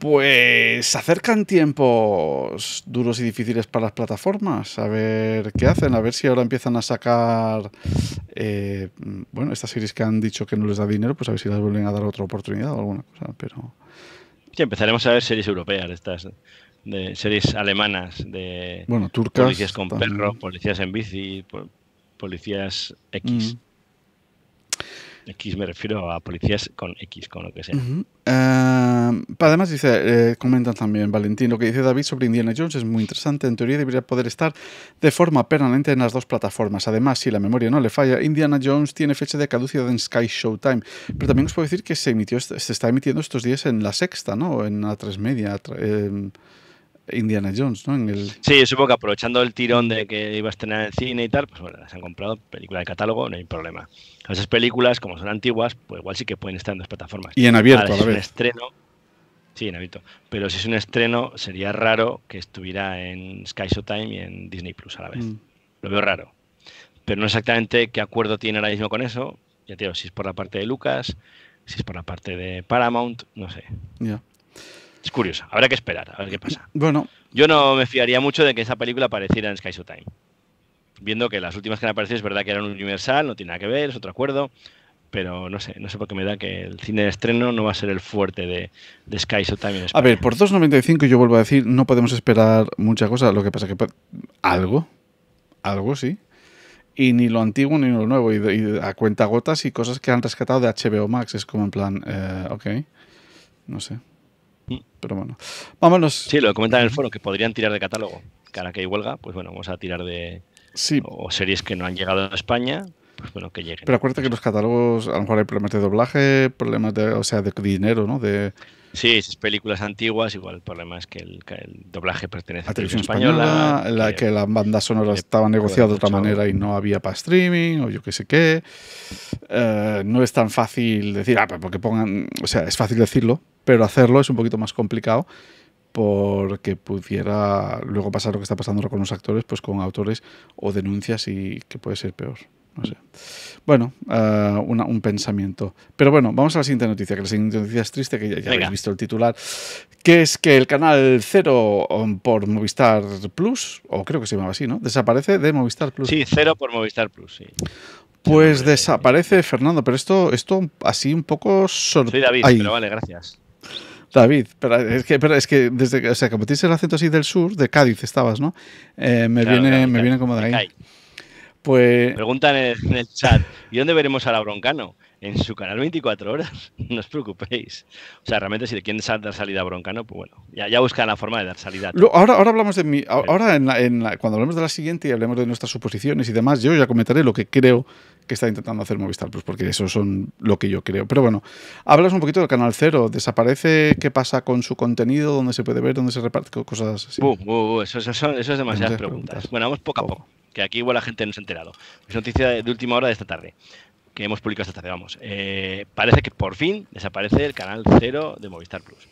Pues se acercan tiempos duros y difíciles para las plataformas. A ver qué hacen, a ver si ahora empiezan a sacar, eh, mm, bueno, estas series que han dicho que no les da dinero, pues a ver si las vuelven a dar otra oportunidad o alguna cosa. Pero empezaremos a ver series europeas estas, series alemanas, de policías con perro, policías en bici, policías X. Mm. X me refiero a policías con X, con lo que sea. Em, además, dice, eh, comentan también, Valentín, lo que dice David sobre Indiana Jones es muy interesante. En teoría debería poder estar de forma permanente en las dos plataformas. Además, si la memoria no le falla, Indiana Jones tiene fecha de caducidad en Sky Showtime. Pero también os puedo decir que se, emitió, se está emitiendo estos días en la sexta, ¿no? En la tres media. Indiana Jones, ¿no? Sí, supongo que aprovechando el tirón de que iba a estrenar en cine y tal, pues bueno, las han comprado, películas de catálogo, no hay problema. Esas películas, como son antiguas, pues igual sí que pueden estar en dos plataformas. Y en abierto, a la vez. sí, en abierto. Pero si es un estreno, sería raro que estuviera en Sky Showtime y en Disney Plus a la vez. Mm. Lo veo raro. Pero no exactamente qué acuerdo tiene ahora mismo con eso. Ya te digo, si es por la parte de Lucas, si es por la parte de Paramount, no sé. Ya. Es curioso, habrá que esperar, a ver qué pasa. Bueno. Yo no me fiaría mucho de que esa película apareciera en Sky Time. Viendo que las últimas que han aparecido es verdad que eran Universal, no tiene nada que ver, es otro acuerdo, pero no sé, no sé por qué me da que el cine de estreno no va a ser el fuerte de, Sky Showtime. Time A ver, por 2.95 yo vuelvo a decir, no podemos esperar mucha cosa, lo que pasa que algo, algo sí. Y ni lo antiguo ni lo nuevo, y, a cuenta gotas y cosas que han rescatado de HBO Max, es como en plan, eh, ok, no sé, Mm, pero bueno, vámonos. Sí, lo comentan en el foro, que podrían tirar de catálogo. Cara que hay huelga, pues bueno, vamos a tirar de. O series que no han llegado a España, pues bueno, que lleguen. Pero acuérdate que los catálogos, a lo mejor hay problemas de doblaje, problemas de, o sea, de dinero, ¿no? De, Sí, es películas antiguas, igual el problema es que el, doblaje pertenece a, televisión española, la que, la banda sonora estaba negociada de otra manera y no había para streaming o yo qué sé qué. Eh, no es tan fácil decir, ah, pues porque pongan, o sea, es fácil decirlo, pero hacerlo es un poquito más complicado porque pudiera luego pasar lo que está pasando con los actores, pues con autores o denuncias y que puede ser peor. No sé. Bueno, eh, un pensamiento. Pero bueno, vamos a la siguiente noticia, que la siguiente noticia es triste, que ya, habéis visto el titular, que es que el canal Cero um, por Movistar Plus, o creo que se llamaba así, ¿no? Desaparece de Movistar Plus. Sí, Cero por Movistar Plus, sí. Pues desaparece Fernando, pero esto, esto así un poco sorprendente. David, pero vale, gracias. David, pero es que, desde o sea, como tienes el acento así del sur, de Cádiz estabas, ¿no? Eh, me, viene, me viene como de ahí. Pues... Preguntan en el, chat, ¿y dónde veremos a la Broncano? En su canal 24 horas, no os preocupéis. O sea, realmente si le sabe dar salida a Broncano, pues bueno, ya, ya buscan la forma de dar salida. ahora, ahora hablamos de mi... Ahora, cuando hablemos de la siguiente y hablemos de nuestras suposiciones y demás, yo ya comentaré lo que creo que está intentando hacer Movistar Plus, porque eso son lo que yo creo. Pero bueno, hablas un poquito del Canal Cero, desaparece, qué pasa con su contenido, dónde se puede ver, dónde se reparte, cosas así. eso, son, eso es demasiadas preguntas. Bueno, vamos poco a poco que aquí igual la gente no se ha enterado. Es noticia de, última hora de esta tarde, que hemos publicado esta tarde, vamos. Eh, parece que por fin desaparece el canal cero de Movistar Plus.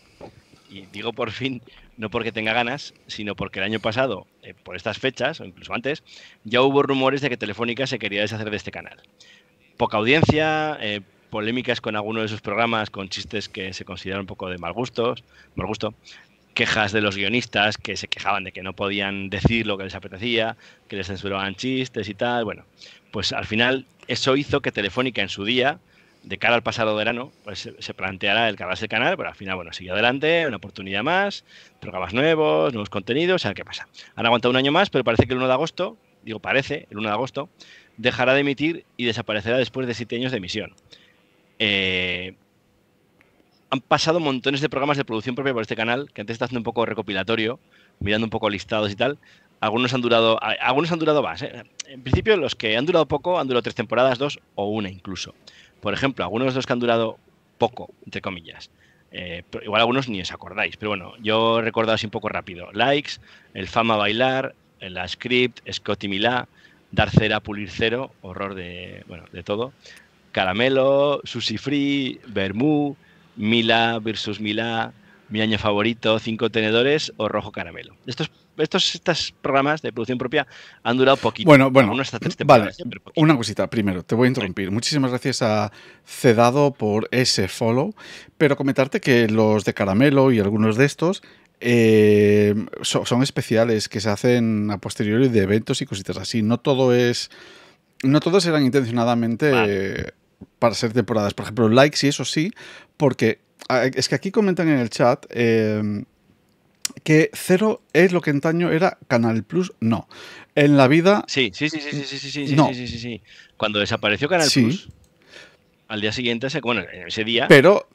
Y digo por fin, no porque tenga ganas, sino porque el año pasado, eh, por estas fechas, o incluso antes, ya hubo rumores de que Telefónica se quería deshacer de este canal. Poca audiencia, eh, polémicas con alguno de sus programas, con chistes que se consideran un poco de mal gustos, mal gusto, quejas de los guionistas que se quejaban de que no podían decir lo que les apetecía, que les censuraban chistes y tal. Bueno, pues al final eso hizo que Telefónica en su día, de cara al pasado verano, pues se planteara el cargarse el canal, pero al final, bueno, siguió adelante, una oportunidad más, programas nuevos, nuevos contenidos, a ver qué pasa. Han aguantado un año más, pero parece que el 1 de agosto, digo parece, el 1 de agosto, dejará de emitir y desaparecerá después de siete años de emisión. Eh, han pasado montones de programas de producción propia por este canal, que antes está haciendo un poco recopilatorio, mirando un poco listados y tal. Algunos han durado, algunos han durado más. ¿eh? En principio, los que han durado poco han durado tres temporadas, dos o una incluso. Por ejemplo, algunos de los que han durado poco, entre comillas. Eh, igual algunos ni os acordáis, pero bueno, yo he recordado así un poco rápido. Likes, El Fama Bailar, La Script, Scotty Milá, Dar Cera Pulir Cero, horror de, bueno, de todo. Caramelo, Sushi Free, Vermú... Mila versus Mila, mi año favorito, cinco tenedores o rojo caramelo. Estos, estos programas de producción propia han durado poquito. Bueno, bueno, una cosita primero, te voy a interrumpir. Muchísimas gracias a Cedado por ese follow, pero comentarte que los de caramelo y algunos de estos eh, son, especiales que se hacen a posteriori de eventos y cositas así. No todo es no todos eran intencionadamente para ser temporadas. Por ejemplo, likes y eso sí, porque es que aquí comentan en el chat em, que cero es lo que antaño era Canal Plus. No. En la vida. Sí, sí, sí, sí, sí, sí, sí, sí, sí, sí, Cuando desapareció Canal sí. Plus. Al día siguiente, se, bueno, ese día. Pero,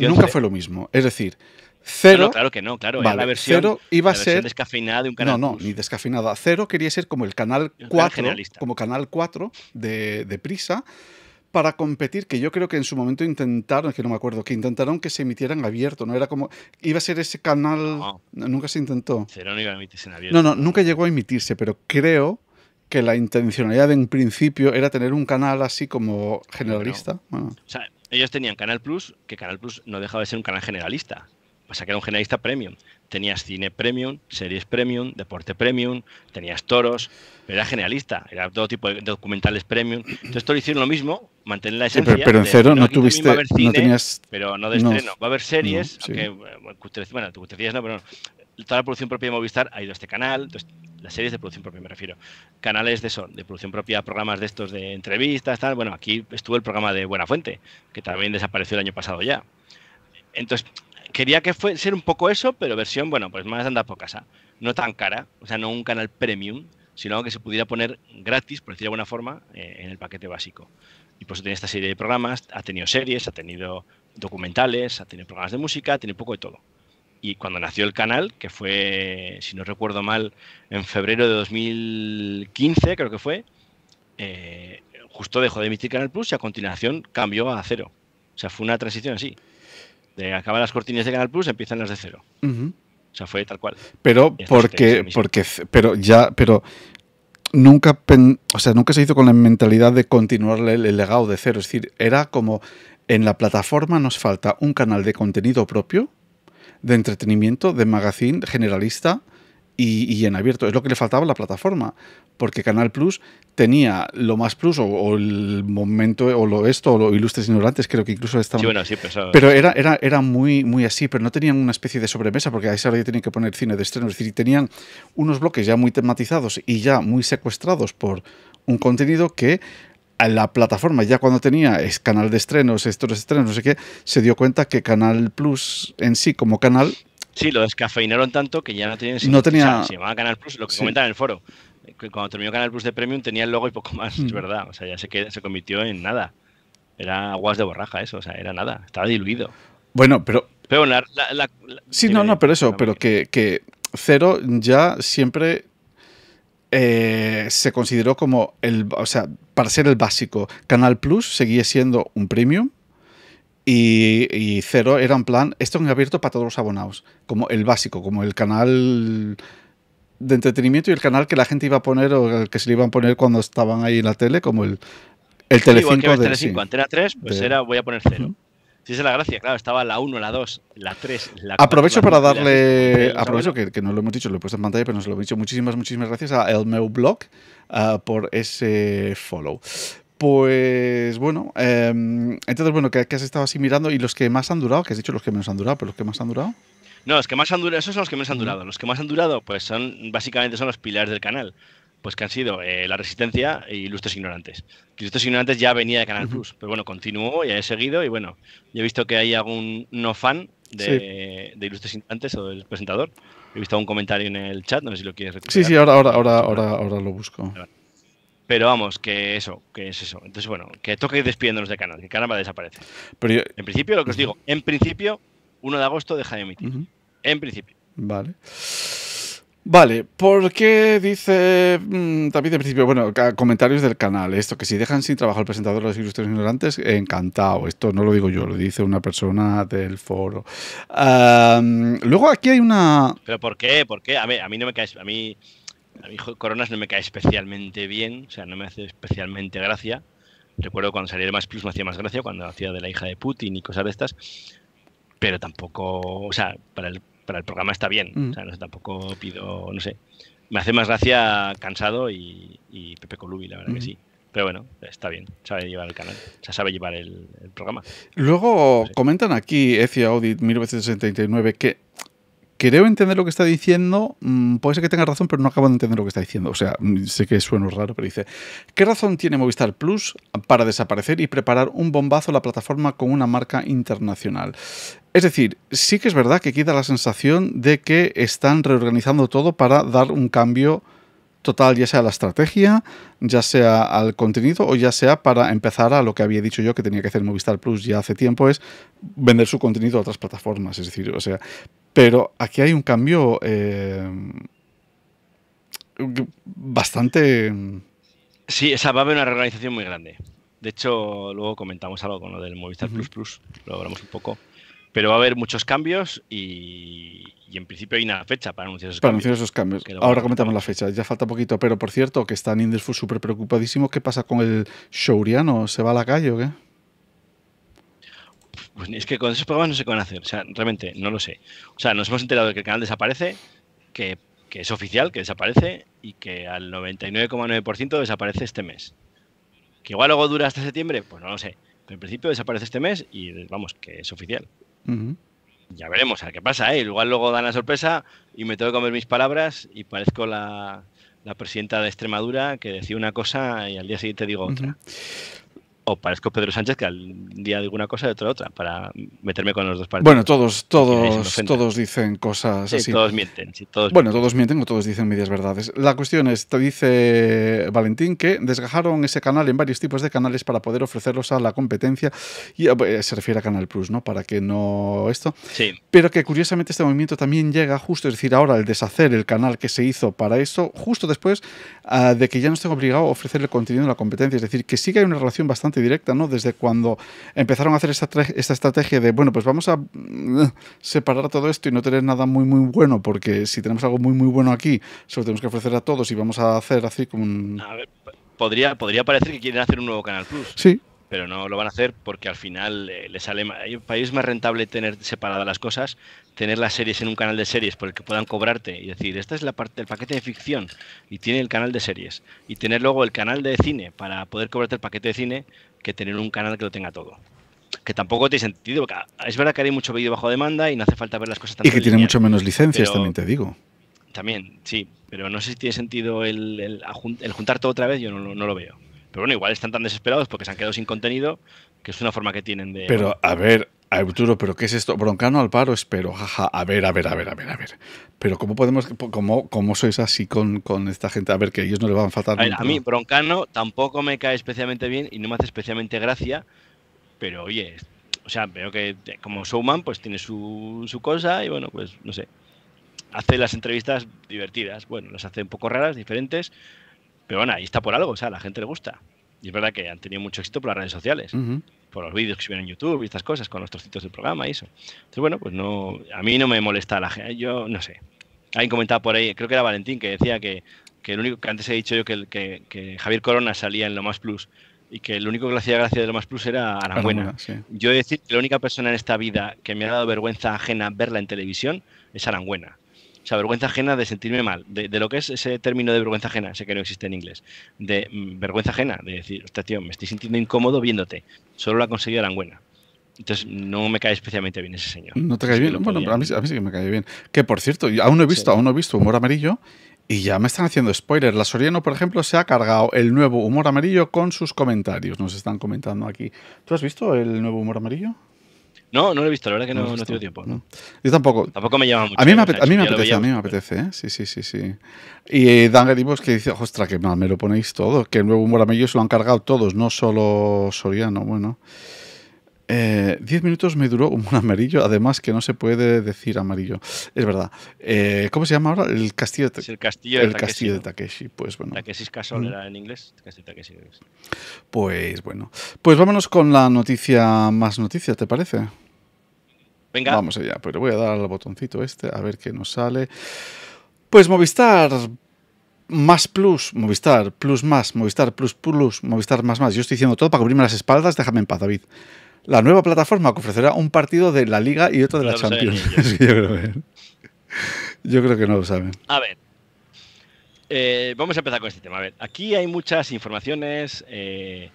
nunca fue lo mismo. Es decir, Cero. Claro, que no, claro. era la versión, iba a ser. descafeinada de un canal. No, no, ni descafeinada. Cero quería ser como el canal 4, como canal 4 de, de, Prisa, para competir, que yo creo que en su momento intentaron, que no me acuerdo, que intentaron que se emitieran abierto, no era como, iba a ser ese canal, nunca se intentó. no iba a emitirse en abierto. No, no, nunca llegó a emitirse, pero creo que la intencionalidad en principio era tener un canal así como generalista. O sea, ellos tenían Canal Plus, que Canal Plus no dejaba de ser un canal generalista, pasa que era un generalista premium tenías cine premium, series premium, deporte premium, tenías toros, pero era generalista, era todo tipo de documentales premium. Entonces todos hicieron lo mismo, mantener la esencia. pero, en cero no tuviste, a no tenías... Pero no de va a haber series, no, sí. aunque, no, pero toda la producción propia de Movistar ha ido a este canal, entonces, las series de producción propia me refiero, canales de son de producción propia, programas de estos de entrevistas, tal, bueno, aquí estuvo el programa de Buena Fuente, que también desapareció el año pasado ya. Entonces, quería que fue, ser un poco eso, pero versión, bueno, pues más andar por casa. No tan cara, o sea, no un canal premium, sino que se pudiera poner gratis, por decir de alguna forma, eh, en el paquete básico. Y por eso tiene esta serie de programas, ha tenido series, ha tenido documentales, ha tenido programas de música, tiene un poco de todo. Y cuando nació el canal, que fue, si no recuerdo mal, en febrero de 2015, creo que fue, eh, justo dejó de emitir Canal Plus y a continuación cambió a cero. O sea, fue una transición así. Acaban las cortinas de Canal Plus, empiezan las de cero. O sea, fue tal cual. Pero porque, porque, pero ya, pero nunca, o sea, nunca se hizo con la mentalidad de continuar el, el legado de cero. Es decir, era como en la plataforma nos falta un canal de contenido propio, de entretenimiento, de magazine generalista y, en abierto. Es lo que le faltaba a la plataforma, porque Canal Plus tenía lo más plus o, el momento o lo esto o lo ilustres ignorantes, creo que incluso estaban. Pero era, era, era muy, muy así, pero no tenían una especie de sobremesa, porque a esa hora ya tenían que poner cine de estreno. Es decir, tenían unos bloques ya muy tematizados y ya muy secuestrados por un contenido que a la plataforma, ya cuando tenía es canal de estrenos, estos estrenos, no sé qué, se dio cuenta que Canal Plus en sí como canal Sí, lo descafeinaron tanto que ya no tienen. No tenía... Se llamaba Canal Plus, lo que comentan en el foro. cuando terminó Canal Plus de Premium tenía el logo y poco más, es mm. verdad. O sea, ya se, quedó, se convirtió en nada. Era aguas de borraja eso, o sea, era nada. Estaba diluido. Bueno, pero... Pero sí, no, no, pero eso, pero que, Cero ya siempre eh, se consideró como el, o sea, para ser el básico. Canal Plus seguía siendo un premium y, cero era en plan, esto es abierto para todos los abonados, como el básico, como el canal de entretenimiento y el canal que la gente iba a poner o que se le iban a poner cuando estaban ahí en la tele, como el, el sí, Telecinco. 3, pues era voy a poner cero. Sí, es la gracia, claro, estaba la 1, la 2, la 3, la Aprovecho para darle, aprovecho que, que, no lo hemos dicho, lo he puesto en pantalla, pero nos lo he dicho. Muchísimas, muchísimas gracias a El Meu Blog ah, por ese follow. Pues bueno, em, entonces, bueno, que, has estado así mirando y los que más han durado, que has dicho los que menos han durado, pero los que más han durado. No, los que más han durado, esos son los que menos han durado. Los que más han durado, pues son básicamente son los pilares del canal. Pues que han sido eh, La Resistencia y Ilustres Ignorantes. Ilustres Ignorantes ya venía de Canal Plus, pero bueno, continuó y he seguido. Y bueno, yo he visto que hay algún no fan de, Ilustres Ignorantes o del presentador. He visto algún comentario en el chat, no sé si lo quieres retirar Sí, sí, ahora, ahora, ahora, ahora, ahora lo busco. Pero vamos, que eso, que es eso. Entonces, bueno, que toque ir despidiéndonos de canal, que canal va a desaparecer. Pero En principio, lo que os digo, en principio, 1 de agosto deja de emitir. En principio. Vale. Vale, ¿por qué dice También mm, de principio? Bueno, comentarios del canal. Esto que si dejan sin trabajo al presentador de los ilustres ignorantes, encantado. Esto no lo digo yo, lo dice una persona del foro. luego aquí hay una. ¿Pero por qué? ¿Por qué? A mí, a mí no me caes. A mí a mí Coronas no me cae especialmente bien, o sea, no me hace especialmente gracia. Recuerdo cuando salía de Más Plus me hacía más gracia, cuando hacía de la hija de Putin y cosas de estas. Pero tampoco, o sea, para el, para el programa está bien. Mm. O sea, no, tampoco pido, no sé. Me hace más gracia Cansado y, Pepe Colubi, la verdad que mm. sí. Pero bueno, está bien, sabe llevar el canal, o sea, sabe llevar el, programa. Luego comentan aquí, Ecia Audit 1969, que creo entender lo que está diciendo. Mm, puede ser que tenga razón, pero no acabo de entender lo que está diciendo. O sea, mm, sé que suena raro, pero dice: ¿Qué razón tiene Movistar Plus para desaparecer y preparar un bombazo a la plataforma con una marca internacional? Es decir, sí que es verdad que queda la sensación de que están reorganizando todo para dar un cambio total, ya sea la estrategia, ya sea al contenido o ya sea para empezar a lo que había dicho yo que tenía que hacer Movistar Plus ya hace tiempo, es vender su contenido a otras plataformas. Es decir, o sea, pero aquí hay un cambio eh, bastante... Sí, o va a haber una reorganización muy grande. De hecho, luego comentamos algo con lo del Movistar Plus Plus, lo hablamos un poco. Pero va a haber muchos cambios y, en principio hay una fecha para anunciar esos para cambios. Anunciar esos cambios. Ahora comentamos la fecha, ya falta poquito, pero por cierto, que está fue súper preocupadísimo. ¿Qué pasa con el Shouriano? ¿Se va a la calle o qué? Pues es que con esos programas no sé qué van a hacer, o sea, realmente no lo sé. O sea, nos hemos enterado de que el canal desaparece, que, que es oficial, que desaparece y que al 99,9% desaparece este mes. Que igual luego dura hasta septiembre, pues no lo sé. Pero en principio desaparece este mes y vamos, que es oficial. Ya veremos a ver qué pasa, eh? Igual luego dan la sorpresa y me tengo que comer mis palabras y parezco la, presidenta de Extremadura que decía una cosa y al día siguiente digo otra o parezco Pedro Sánchez que al día de alguna cosa de otra otra para meterme con los dos partidos. Bueno, todos todos todos dicen cosas sí, Todos mienten, Bueno, todos mienten o todos dicen medias verdades. La cuestión es, te dice Valentín que desgajaron ese canal en varios tipos de canales para poder ofrecerlos a la competencia y eh, pues, se refiere a Canal Plus, ¿no? Para que no esto. Sí. Pero que curiosamente este movimiento también llega justo, es decir, ahora el deshacer el canal que se hizo para eso, justo después ah, de que ya no esté obligado a ofrecerle contenido a la competencia, es decir, que sí que hay una relación bastante directa, ¿no? Desde cuando empezaron a hacer esta, esta estrategia de, bueno, pues vamos a eh, separar todo esto y no tener nada muy, muy bueno, porque si tenemos algo muy, muy bueno aquí, se lo tenemos que ofrecer a todos y vamos a hacer así como un... podría, podría parecer que quieren hacer un nuevo Canal Plus. Sí, pero no lo van a hacer porque al final eh, le sale más. país más rentable tener separadas las cosas, tener las series en un canal de series por el que puedan cobrarte y decir, esta es la parte del paquete de ficción y tiene el canal de series y tener luego el canal de cine para poder cobrarte el paquete de cine que tener un canal que lo tenga todo. Que tampoco tiene sentido, ah, es verdad que hay mucho vídeo bajo demanda y no hace falta ver las cosas tan Y que tiene mucho menos licencias, también te digo. También, sí, pero no sé si tiene sentido el, el, juntar todo otra vez, yo no lo veo. Pero bueno, igual están tan desesperados porque se han quedado sin contenido, que es una forma que tienen de... Pero a ver, Arturo, ¿pero qué es esto? Broncano al paro, espero, jaja. A ver, a ver, a ver, a ver, a ver. Pero ¿cómo podemos, cómo, cómo sois así con, esta gente? A ver, que ellos no le van a faltar. A, a mí, Broncano tampoco me cae especialmente bien y no me hace especialmente gracia, pero oye, o sea, veo que como showman, pues tiene su, su cosa y bueno, pues no sé. Hace las entrevistas divertidas, bueno, las hace un poco raras, diferentes, pero bueno, ahí está por algo, o sea, a la gente le gusta. Y es verdad que han tenido mucho éxito por las redes sociales, por los vídeos que suben en YouTube y estas cosas, con los trocitos del programa y eso. Entonces, bueno, pues no, a mí no me molesta la gente, yo no sé. Alguien comentaba por ahí, creo que era Valentín, que decía que, el único que antes he dicho yo que, que, Javier Corona salía en Lo Más Plus y que el único que le hacía gracia de Lo Más Plus era Aranguena. Yo he de decir que la única persona en esta vida que me ha dado vergüenza ajena verla en televisión es Aranguena. O sea, vergüenza ajena de sentirme mal, de, lo que es ese término de vergüenza ajena, sé que no existe en inglés, de mm, vergüenza ajena, de decir, hostia, tío, me estoy sintiendo incómodo viéndote, solo lo ha conseguido Arangüena. Entonces, no me cae especialmente bien ese señor. No te cae bien. Bueno, a, mí, sí que me cae bien. Que por cierto, aún no he visto, aún no he visto humor amarillo y ya me están haciendo spoilers. La Soriano, por ejemplo, se ha cargado el nuevo humor amarillo con sus comentarios. Nos están comentando aquí. ¿Tú has visto el nuevo humor amarillo? No, no lo he visto, la verdad que no, he tenido tiempo. Yo tampoco. Tampoco me llama mucho. A mí me, a mí me apetece, a mí me apetece, ¿eh? Sí, sí, sí, sí. Y eh, Dan que dice, ostras, que mal me lo ponéis todo, que el nuevo humor amarillo se lo han cargado todos, no solo Soriano, bueno. Eh, diez minutos me duró un amarillo, además que no se puede decir amarillo. Es verdad. Eh, ¿Cómo se llama ahora? El castillo de, Takeshi. el castillo de, el Takeshi, castillo de Takeshi. Pues bueno. Takeshi Casol mm. era en inglés. Takeshi. Pues bueno. Pues vámonos con la noticia, más noticia, ¿te parece? Venga. Vamos allá, pero pues voy a dar al botoncito este, a ver qué nos sale. Pues Movistar más Plus, Movistar Plus más, Movistar Plus Plus, Movistar más más. Yo estoy diciendo todo para cubrirme las espaldas, déjame en paz, David. La nueva plataforma que ofrecerá un partido de la Liga y otro de la Champions. yo, creo que, no lo saben. A ver. Eh, vamos a empezar con este tema. A ver, aquí hay muchas informaciones. Eh,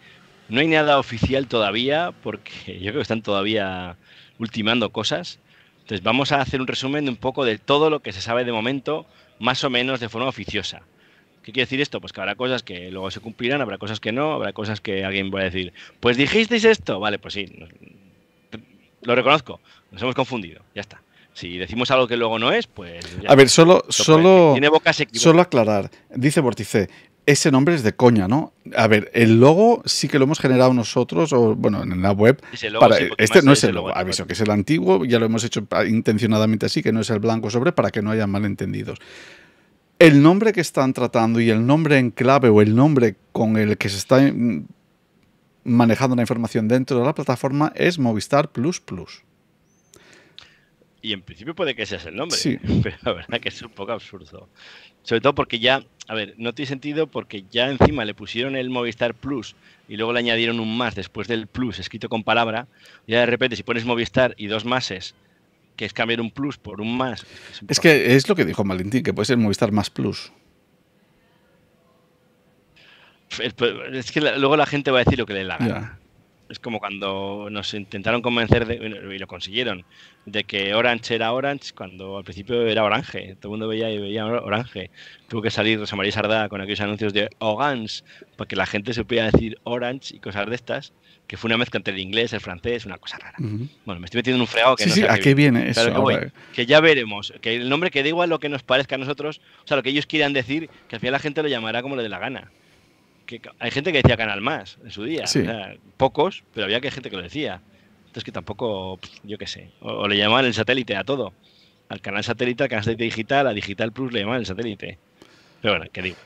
no hay nada oficial todavía, porque yo creo que están todavía ultimando cosas. Entonces vamos a hacer un resumen de un poco de todo lo que se sabe de momento, más o menos de forma oficiosa. ¿Qué quiere decir esto? Pues que habrá cosas que luego se cumplirán, habrá cosas que no, habrá cosas que alguien va a decir, pues dijisteis esto, vale, pues sí, lo reconozco, nos hemos confundido, ya está. Si decimos algo que luego no es, pues... A ver, solo, solo, solo aclarar. Dice Vortice, ese nombre es de coña, ¿no? A ver, el logo sí que lo hemos generado nosotros, o bueno, en la web. este no es el logo, aviso que es el antiguo, ya lo hemos hecho intencionadamente así, que no es el blanco sobre, para que no haya malentendidos. El nombre que están tratando y el nombre en clave o el nombre con el que se está mm, manejando la información dentro de la plataforma es Movistar Plus Plus. Y en principio puede que ese el nombre, pero la verdad que es un poco absurdo. Sobre todo porque ya, a ver, no tiene sentido porque ya encima le pusieron el Movistar Plus y luego le añadieron un más después del Plus escrito con palabra. ya de repente, si pones Movistar y dos máses, que es cambiar un Plus por un más. Es, que es lo que dijo Valentín, que puede ser Movistar más Plus. Es que luego la gente va a decir lo que le la es como cuando nos intentaron convencer, de, y lo consiguieron, de que Orange era Orange, cuando al principio era Orange. Todo el mundo veía y veía Orange. Tuvo que salir Rosa María Sardá con aquellos anuncios de Orange, para que la gente se pudiera decir Orange y cosas de estas, que fue una mezcla entre el inglés, el francés, una cosa rara. Bueno, me estoy metiendo en un fregado que no sé. Sí, ¿a qué viene eso? que, ya veremos. Que el nombre que da igual lo que nos parezca a nosotros, o sea, lo que ellos quieran decir, que al final la gente lo llamará como le dé la gana hay gente que decía Canal Más en su día. pocos, pero había que gente que lo decía. Entonces que tampoco, yo qué sé. O, o le llamaban el satélite a todo. Al canal satélite, al canal satélite digital, a Digital Plus le llamaban el satélite. Pero bueno, ¿qué digo?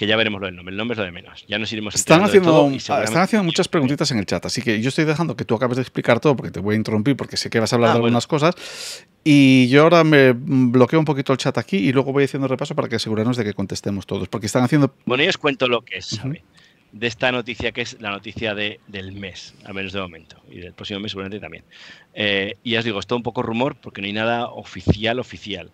que ya veremos lo del nombre. El nombre es lo de menos. Ya nos iremos están haciendo, todo están haciendo muchas preguntitas en el chat, así que yo estoy dejando que tú acabes de explicar todo porque te voy a interrumpir porque sé que vas a hablar ah, de algunas cosas. Y yo ahora me bloqueo un poquito el chat aquí y luego voy haciendo repaso para que asegurarnos de que contestemos todos, porque están haciendo... Bueno, yo os cuento lo que es, De esta noticia que es la noticia de, del mes, a menos de momento, y del próximo mes seguramente también. Eh, y ya os digo, es un poco rumor porque no hay nada oficial, oficial.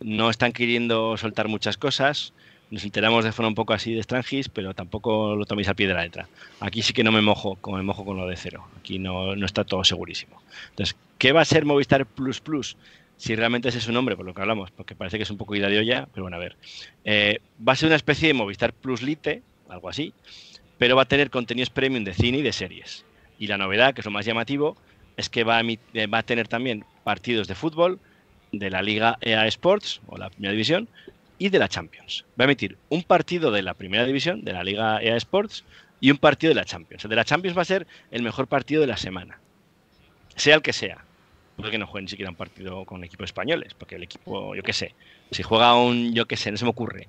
No están queriendo soltar muchas cosas, nos enteramos de forma un poco así de Strangis, pero tampoco lo toméis al pie de la letra. Aquí sí que no me mojo, como me mojo con lo de cero. Aquí no, está todo segurísimo. Entonces, ¿qué va a ser Movistar Plus Plus? Si realmente ese es su nombre, por lo que hablamos, porque parece que es un poco ida de pero bueno, a ver. Eh, va a ser una especie de Movistar Plus Lite, algo así, pero va a tener contenidos premium de cine y de series. Y la novedad, que es lo más llamativo, es que va eh, va a tener también partidos de fútbol de la Liga EA Sports, o la primera división, y de la Champions. Va a emitir un partido de la primera división, de la Liga EA Sports, y un partido de la Champions. El de la Champions va a ser el mejor partido de la semana, sea el que sea. porque no jueguen ni siquiera un partido con equipos españoles, porque el equipo, yo qué sé, si juega un, yo qué sé, no se me ocurre,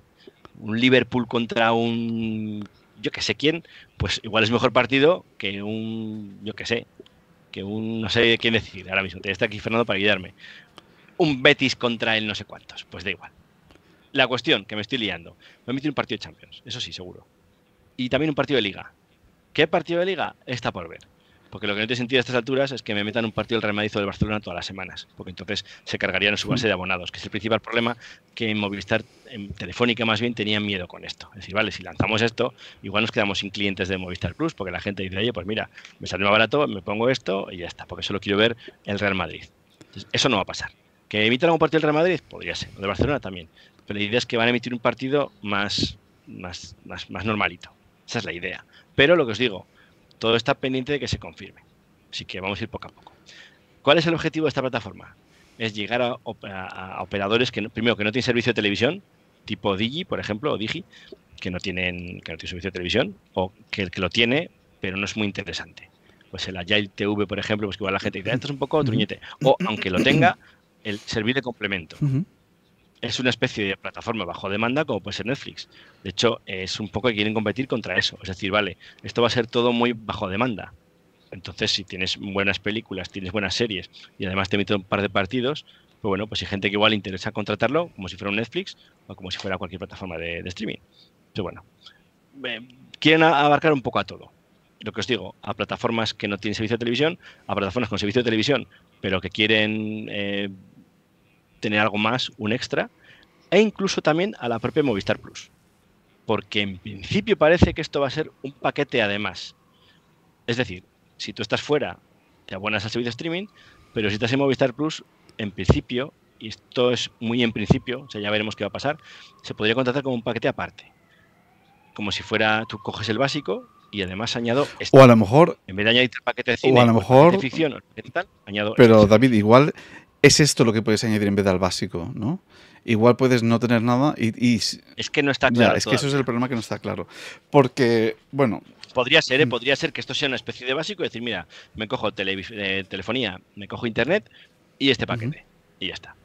un Liverpool contra un, yo qué sé quién, pues igual es mejor partido que un, yo qué sé, que un, no sé quién decir ahora mismo, está aquí Fernando para ayudarme. Un Betis contra el no sé cuántos, pues da igual. La cuestión, que me estoy liando. Me a un partido de Champions, eso sí, seguro. Y también un partido de Liga. ¿Qué partido de Liga? Está por ver. Porque lo que no tiene sentido a estas alturas es que me metan un partido del Real Madrid o del Barcelona todas las semanas, porque entonces se cargarían en su base de abonados, que es el principal problema que en Movistar, en Telefónica más bien, tenían miedo con esto. Es decir, vale, si lanzamos esto, igual nos quedamos sin clientes de Movistar Plus, porque la gente dice, oye, pues mira, me sale más barato, me pongo esto y ya está, porque solo quiero ver el Real Madrid. eso no va a pasar. ¿Que emitan algún partido del Real Madrid? Podría ser. O de Barcelona también. Pero la idea es que van a emitir un partido más, más, más, más normalito. Esa es la idea. Pero lo que os digo, todo está pendiente de que se confirme. Así que vamos a ir poco a poco. ¿Cuál es el objetivo de esta plataforma? Es llegar a, operadores que, primero, que no tienen servicio de televisión, tipo Digi, por ejemplo, o Digi, que no tienen, que no tienen servicio de televisión, o que el que lo tiene, pero no es muy interesante. Pues el Agile TV, por ejemplo, pues que igual la gente dice, ah, esto es un poco truñete. O aunque lo tenga, el servir de complemento es una especie de plataforma bajo demanda como puede ser Netflix. De hecho, es un poco que quieren competir contra eso. Es decir, vale, esto va a ser todo muy bajo demanda. Entonces, si tienes buenas películas, tienes buenas series y además te emiten un par de partidos, pues bueno, pues hay gente que igual interesa contratarlo como si fuera un Netflix o como si fuera cualquier plataforma de, streaming. Pero bueno, eh, quieren abarcar un poco a todo. Lo que os digo, a plataformas que no tienen servicio de televisión, a plataformas con servicio de televisión, pero que quieren... Eh, tener algo más, un extra, e incluso también a la propia Movistar Plus. Porque en principio parece que esto va a ser un paquete además. Es decir, si tú estás fuera, te abonas al servicio de streaming, pero si estás en Movistar Plus, en principio, y esto es muy en principio, o sea, ya veremos qué va a pasar, se podría contratar como un paquete aparte. Como si fuera, tú coges el básico y además añado este. O a lo mejor. En vez de añadir el paquete de cine, o a lo mejor. ficción, tal, Pero este. David, igual es esto lo que puedes añadir en vez del básico, ¿no? Igual puedes no tener nada y... es que no está claro. es que eso es el problema que no está claro. Porque, bueno... Podría ser, ¿eh? Mm. podría ser que esto sea una especie de básico y decir, mira, me cojo eh, telefonía, me cojo internet y este paquete. Y ya está.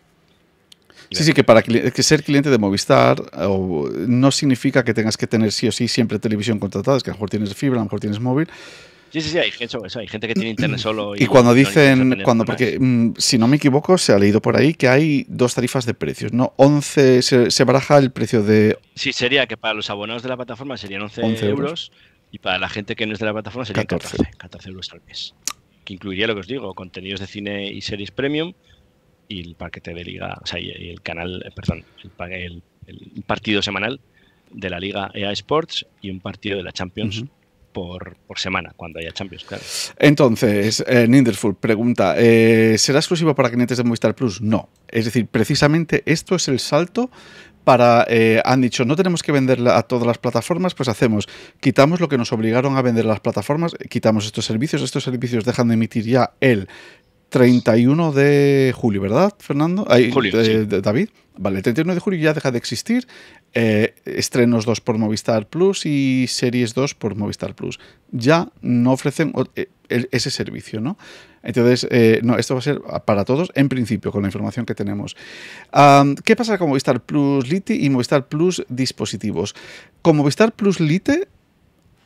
sí, sí, que para que ser cliente de Movistar no significa que tengas que tener sí o sí siempre televisión contratada, es que a lo mejor tienes fibra, a lo mejor tienes móvil, Sí, sí, sí, hay, gente que tiene internet solo. Y, cuando dicen, cuando porque mm, si no me equivoco, se ha leído por ahí que hay dos tarifas de precios, ¿no? 11, se, baraja el precio de... Sí, sería que para los abonados de la plataforma serían 11, euros, y para la gente que no es de la plataforma serían 14. 14, euros al mes. Que incluiría lo que os digo, contenidos de cine y series premium y el paquete de liga, o sea, y el canal, eh, perdón, el, partido semanal de la liga EA Sports y un partido de la Champions por, semana, cuando haya Champions, claro. Entonces, eh, Ninderful pregunta, eh, ¿será exclusivo para clientes de Movistar Plus? No. Es decir, precisamente esto es el salto para, eh, han dicho, no tenemos que venderla a todas las plataformas, pues hacemos, quitamos lo que nos obligaron a vender a las plataformas, quitamos estos servicios, estos servicios dejan de emitir ya el 31 de julio, ¿verdad, Fernando? Eh, David. Vale, el 31 de julio ya deja de existir. Eh, estrenos 2 por Movistar Plus y series 2 por Movistar Plus. Ya no ofrecen eh, ese servicio, ¿no? Entonces, eh, no, esto va a ser para todos, en principio, con la información que tenemos. ¿Qué pasa con Movistar Plus Lite y Movistar Plus dispositivos? Con Movistar Plus Lite,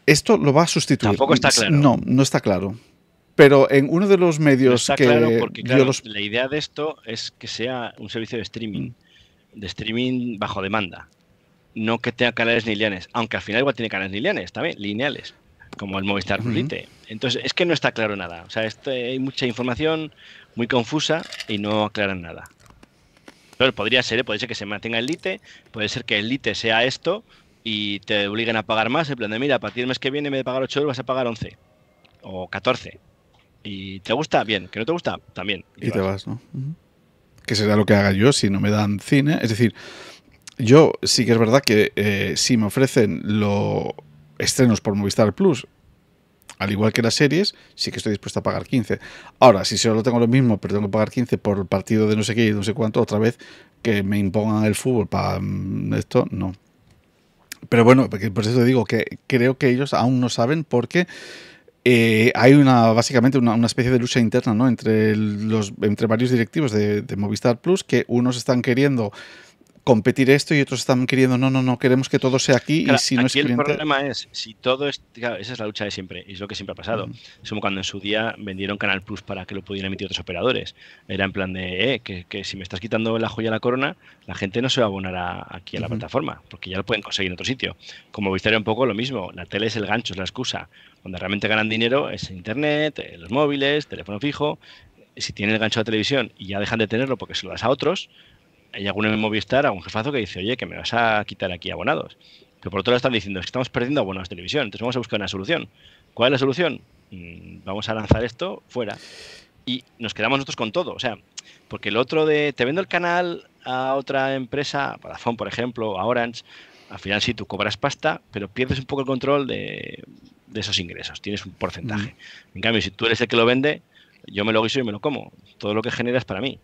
esto lo va a sustituir. Tampoco está claro. No, no está claro. Pero en uno de los medios que la idea de esto es que sea un servicio de streaming, mm. de streaming bajo demanda no que tenga canales ni lineales, aunque al final igual tiene canales lineales también, lineales, como el Movistar Lite. Entonces, es que no está claro nada. O sea, este, hay mucha información muy confusa y no aclaran nada. Pero podría ser, ¿eh? puede ser que se mantenga el Lite, puede ser que el Lite sea esto y te obliguen a pagar más, en plan de, mira, a partir del mes que viene, me de pagar 8 euros, vas a pagar 11 o 14. Y te gusta, bien, que no te gusta, también. Y, te vas, ¿no? Que será lo que haga yo si no me dan cine. Es decir, yo sí que es verdad que eh, si me ofrecen los estrenos por Movistar Plus, al igual que las series, sí que estoy dispuesto a pagar 15. Ahora, si solo tengo lo mismo, pero tengo que pagar 15 por partido de no sé qué y no sé cuánto, otra vez que me impongan el fútbol para mm, esto, no. Pero bueno, por eso te digo que creo que ellos aún no saben porque eh, hay una básicamente una, especie de lucha interna ¿no? entre, los, entre varios directivos de Movistar Plus que unos están queriendo competir esto y otros están queriendo, no, no, no, queremos que todo sea aquí y si no es cliente... El problema es, si todo es, esa es la lucha de siempre, y es lo que siempre ha pasado. Mm. Es como cuando en su día vendieron Canal Plus para que lo pudieran emitir otros operadores. Era en plan de, eh, que, si me estás quitando la joya a la corona, la gente no se va a abonar aquí a la plataforma, porque ya lo pueden conseguir en otro sitio. Como Vistaria un poco lo mismo, la tele es el gancho, es la excusa. Donde realmente ganan dinero es internet, los móviles, teléfono fijo. Si tienen el gancho de televisión y ya dejan de tenerlo porque se lo das a otros, hay alguno en Movistar, algún jefazo que dice, oye, que me vas a quitar aquí abonados. Que por otro lado están diciendo, es que estamos perdiendo abonados de televisión, entonces vamos a buscar una solución. ¿Cuál es la solución? Mm, vamos a lanzar esto fuera. Y nos quedamos nosotros con todo. O sea, porque el otro de, te vendo el canal a otra empresa, a Vodafone, por ejemplo, a Orange, al final sí, tú cobras pasta, pero pierdes un poco el control de, esos ingresos, tienes un porcentaje. Mm. En cambio, si tú eres el que lo vende, yo me lo guiso y me lo como. Todo lo que generas para mí.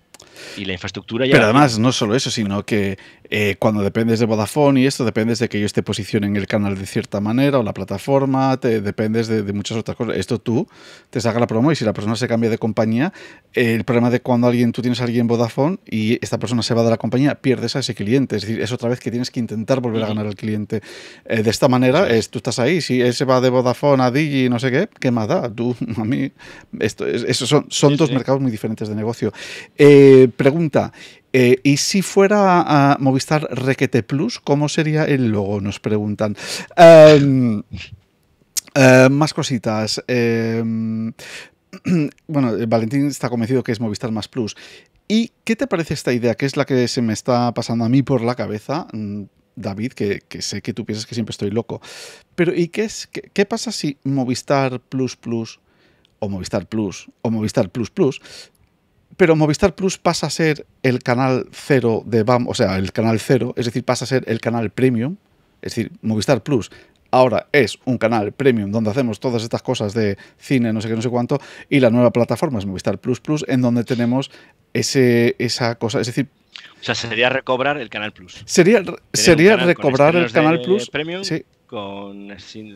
Y la infraestructura ya. Pero además, no solo eso, sino que eh, cuando dependes de Vodafone y esto, dependes de que ellos te posicionen el canal de cierta manera o la plataforma, te, dependes de, muchas otras cosas. Esto tú te saca la promo y si la persona se cambia de compañía, el problema de cuando alguien tú tienes a alguien en Vodafone y esta persona se va de la compañía, pierdes a ese cliente. Es decir, es otra vez que tienes que intentar volver a ganar al cliente. Eh, de esta manera, es, tú estás ahí. Si él se va de Vodafone a Digi, no sé qué, ¿qué más da? Tú, a mí, esto, son, son dos mercados muy diferentes de negocio. Eh, eh, pregunta, eh, ¿y si fuera a Movistar Requete Plus, cómo sería el logo? Nos preguntan. Em, eh, más cositas. Em, bueno, Valentín está convencido que es Movistar Más Plus. ¿Y qué te parece esta idea? Que es la que se me está pasando a mí por la cabeza, mm, David, que, sé que tú piensas que siempre estoy loco. Pero ¿y qué, es, qué pasa si Movistar Plus Plus o Movistar Plus o Movistar Plus Plus pero Movistar Plus pasa a ser el canal cero de BAM, o sea, el canal cero, es decir, pasa a ser el canal premium. Es decir, Movistar Plus ahora es un canal premium donde hacemos todas estas cosas de cine, no sé qué, no sé cuánto, y la nueva plataforma es Movistar Plus Plus, en donde tenemos ese, esa cosa, es decir... O sea, sería recobrar el Canal Plus. Sería, sería recobrar el Canal Plus. Premium, sí. Con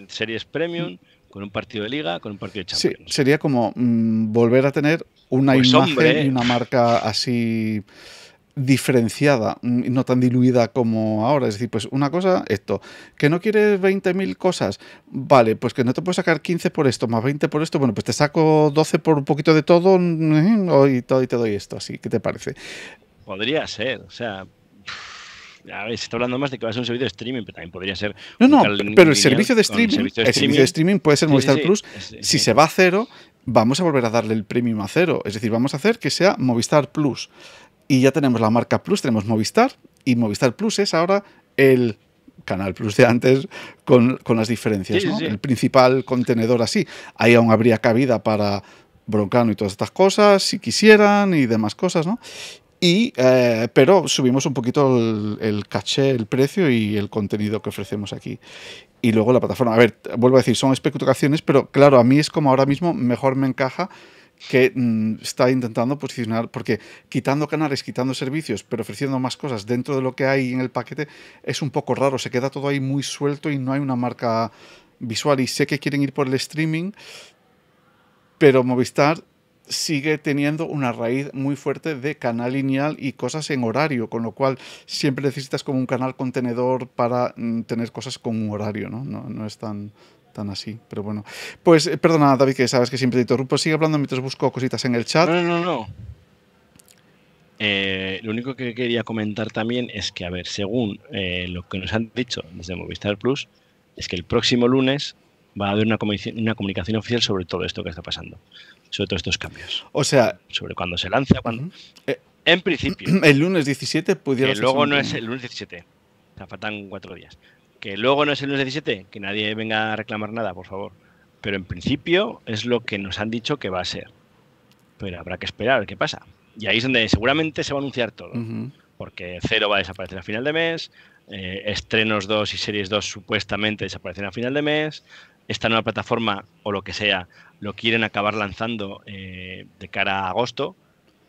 series premium. Mm con un partido de liga, con un partido de Champions. Sí, sería como mm, volver a tener una pues, imagen y una marca así diferenciada, mm, no tan diluida como ahora. Es decir, pues una cosa, esto, que no quieres 20.000 cosas, vale, pues que no te puedo sacar 15 por esto, más 20 por esto, bueno, pues te saco 12 por un poquito de todo mm, y, todo, y te doy esto, así, ¿qué te parece? Podría ser, o sea se está hablando más de que va a ser un servicio de streaming, pero también podría ser. No, no, pero el servicio, de streaming, el servicio de streaming puede ser Movistar Plus. si se va a cero, vamos a volver a darle el premium a cero. Es decir, vamos a hacer que sea Movistar Plus. Y ya tenemos la marca Plus, tenemos Movistar, y Movistar Plus es ahora el Canal Plus de antes con, con las diferencias, ¿no? El principal contenedor así. Ahí aún habría cabida para Broncano y todas estas cosas, si quisieran y demás cosas, ¿no? Y, eh, pero subimos un poquito el, caché, el precio y el contenido que ofrecemos aquí. Y luego la plataforma. A ver, vuelvo a decir, son especulaciones, pero claro, a mí es como ahora mismo mejor me encaja que mm, está intentando posicionar, porque quitando canales, quitando servicios, pero ofreciendo más cosas dentro de lo que hay en el paquete, es un poco raro, se queda todo ahí muy suelto y no hay una marca visual. Y sé que quieren ir por el streaming, pero Movistar sigue teniendo una raíz muy fuerte de canal lineal y cosas en horario, con lo cual siempre necesitas como un canal contenedor para mm, tener cosas con un horario, ¿no? No, es tan, tan así, pero bueno. Pues eh, perdona, David, que sabes que siempre te interrumpo. Sigue hablando mientras busco cositas en el chat. No, no, no. Eh, lo único que quería comentar también es que, a ver, según eh, lo que nos han dicho desde Movistar Plus, es que el próximo lunes va a haber una, una comunicación oficial sobre todo esto que está pasando sobre todos estos cambios. O sea. Sobre cuándo se lanza, cuando. Eh, en principio. El lunes 17 Que luego no es el lunes 17. O sea, faltan cuatro días. Que luego no es el lunes 17. Que nadie venga a reclamar nada, por favor. Pero en principio es lo que nos han dicho que va a ser. Pero habrá que esperar a ver qué pasa. Y ahí es donde seguramente se va a anunciar todo. Porque Cero va a desaparecer a final de mes. Eh, estrenos 2 y series 2 supuestamente desaparecen a final de mes esta nueva plataforma o lo que sea lo quieren acabar lanzando eh, de cara a agosto,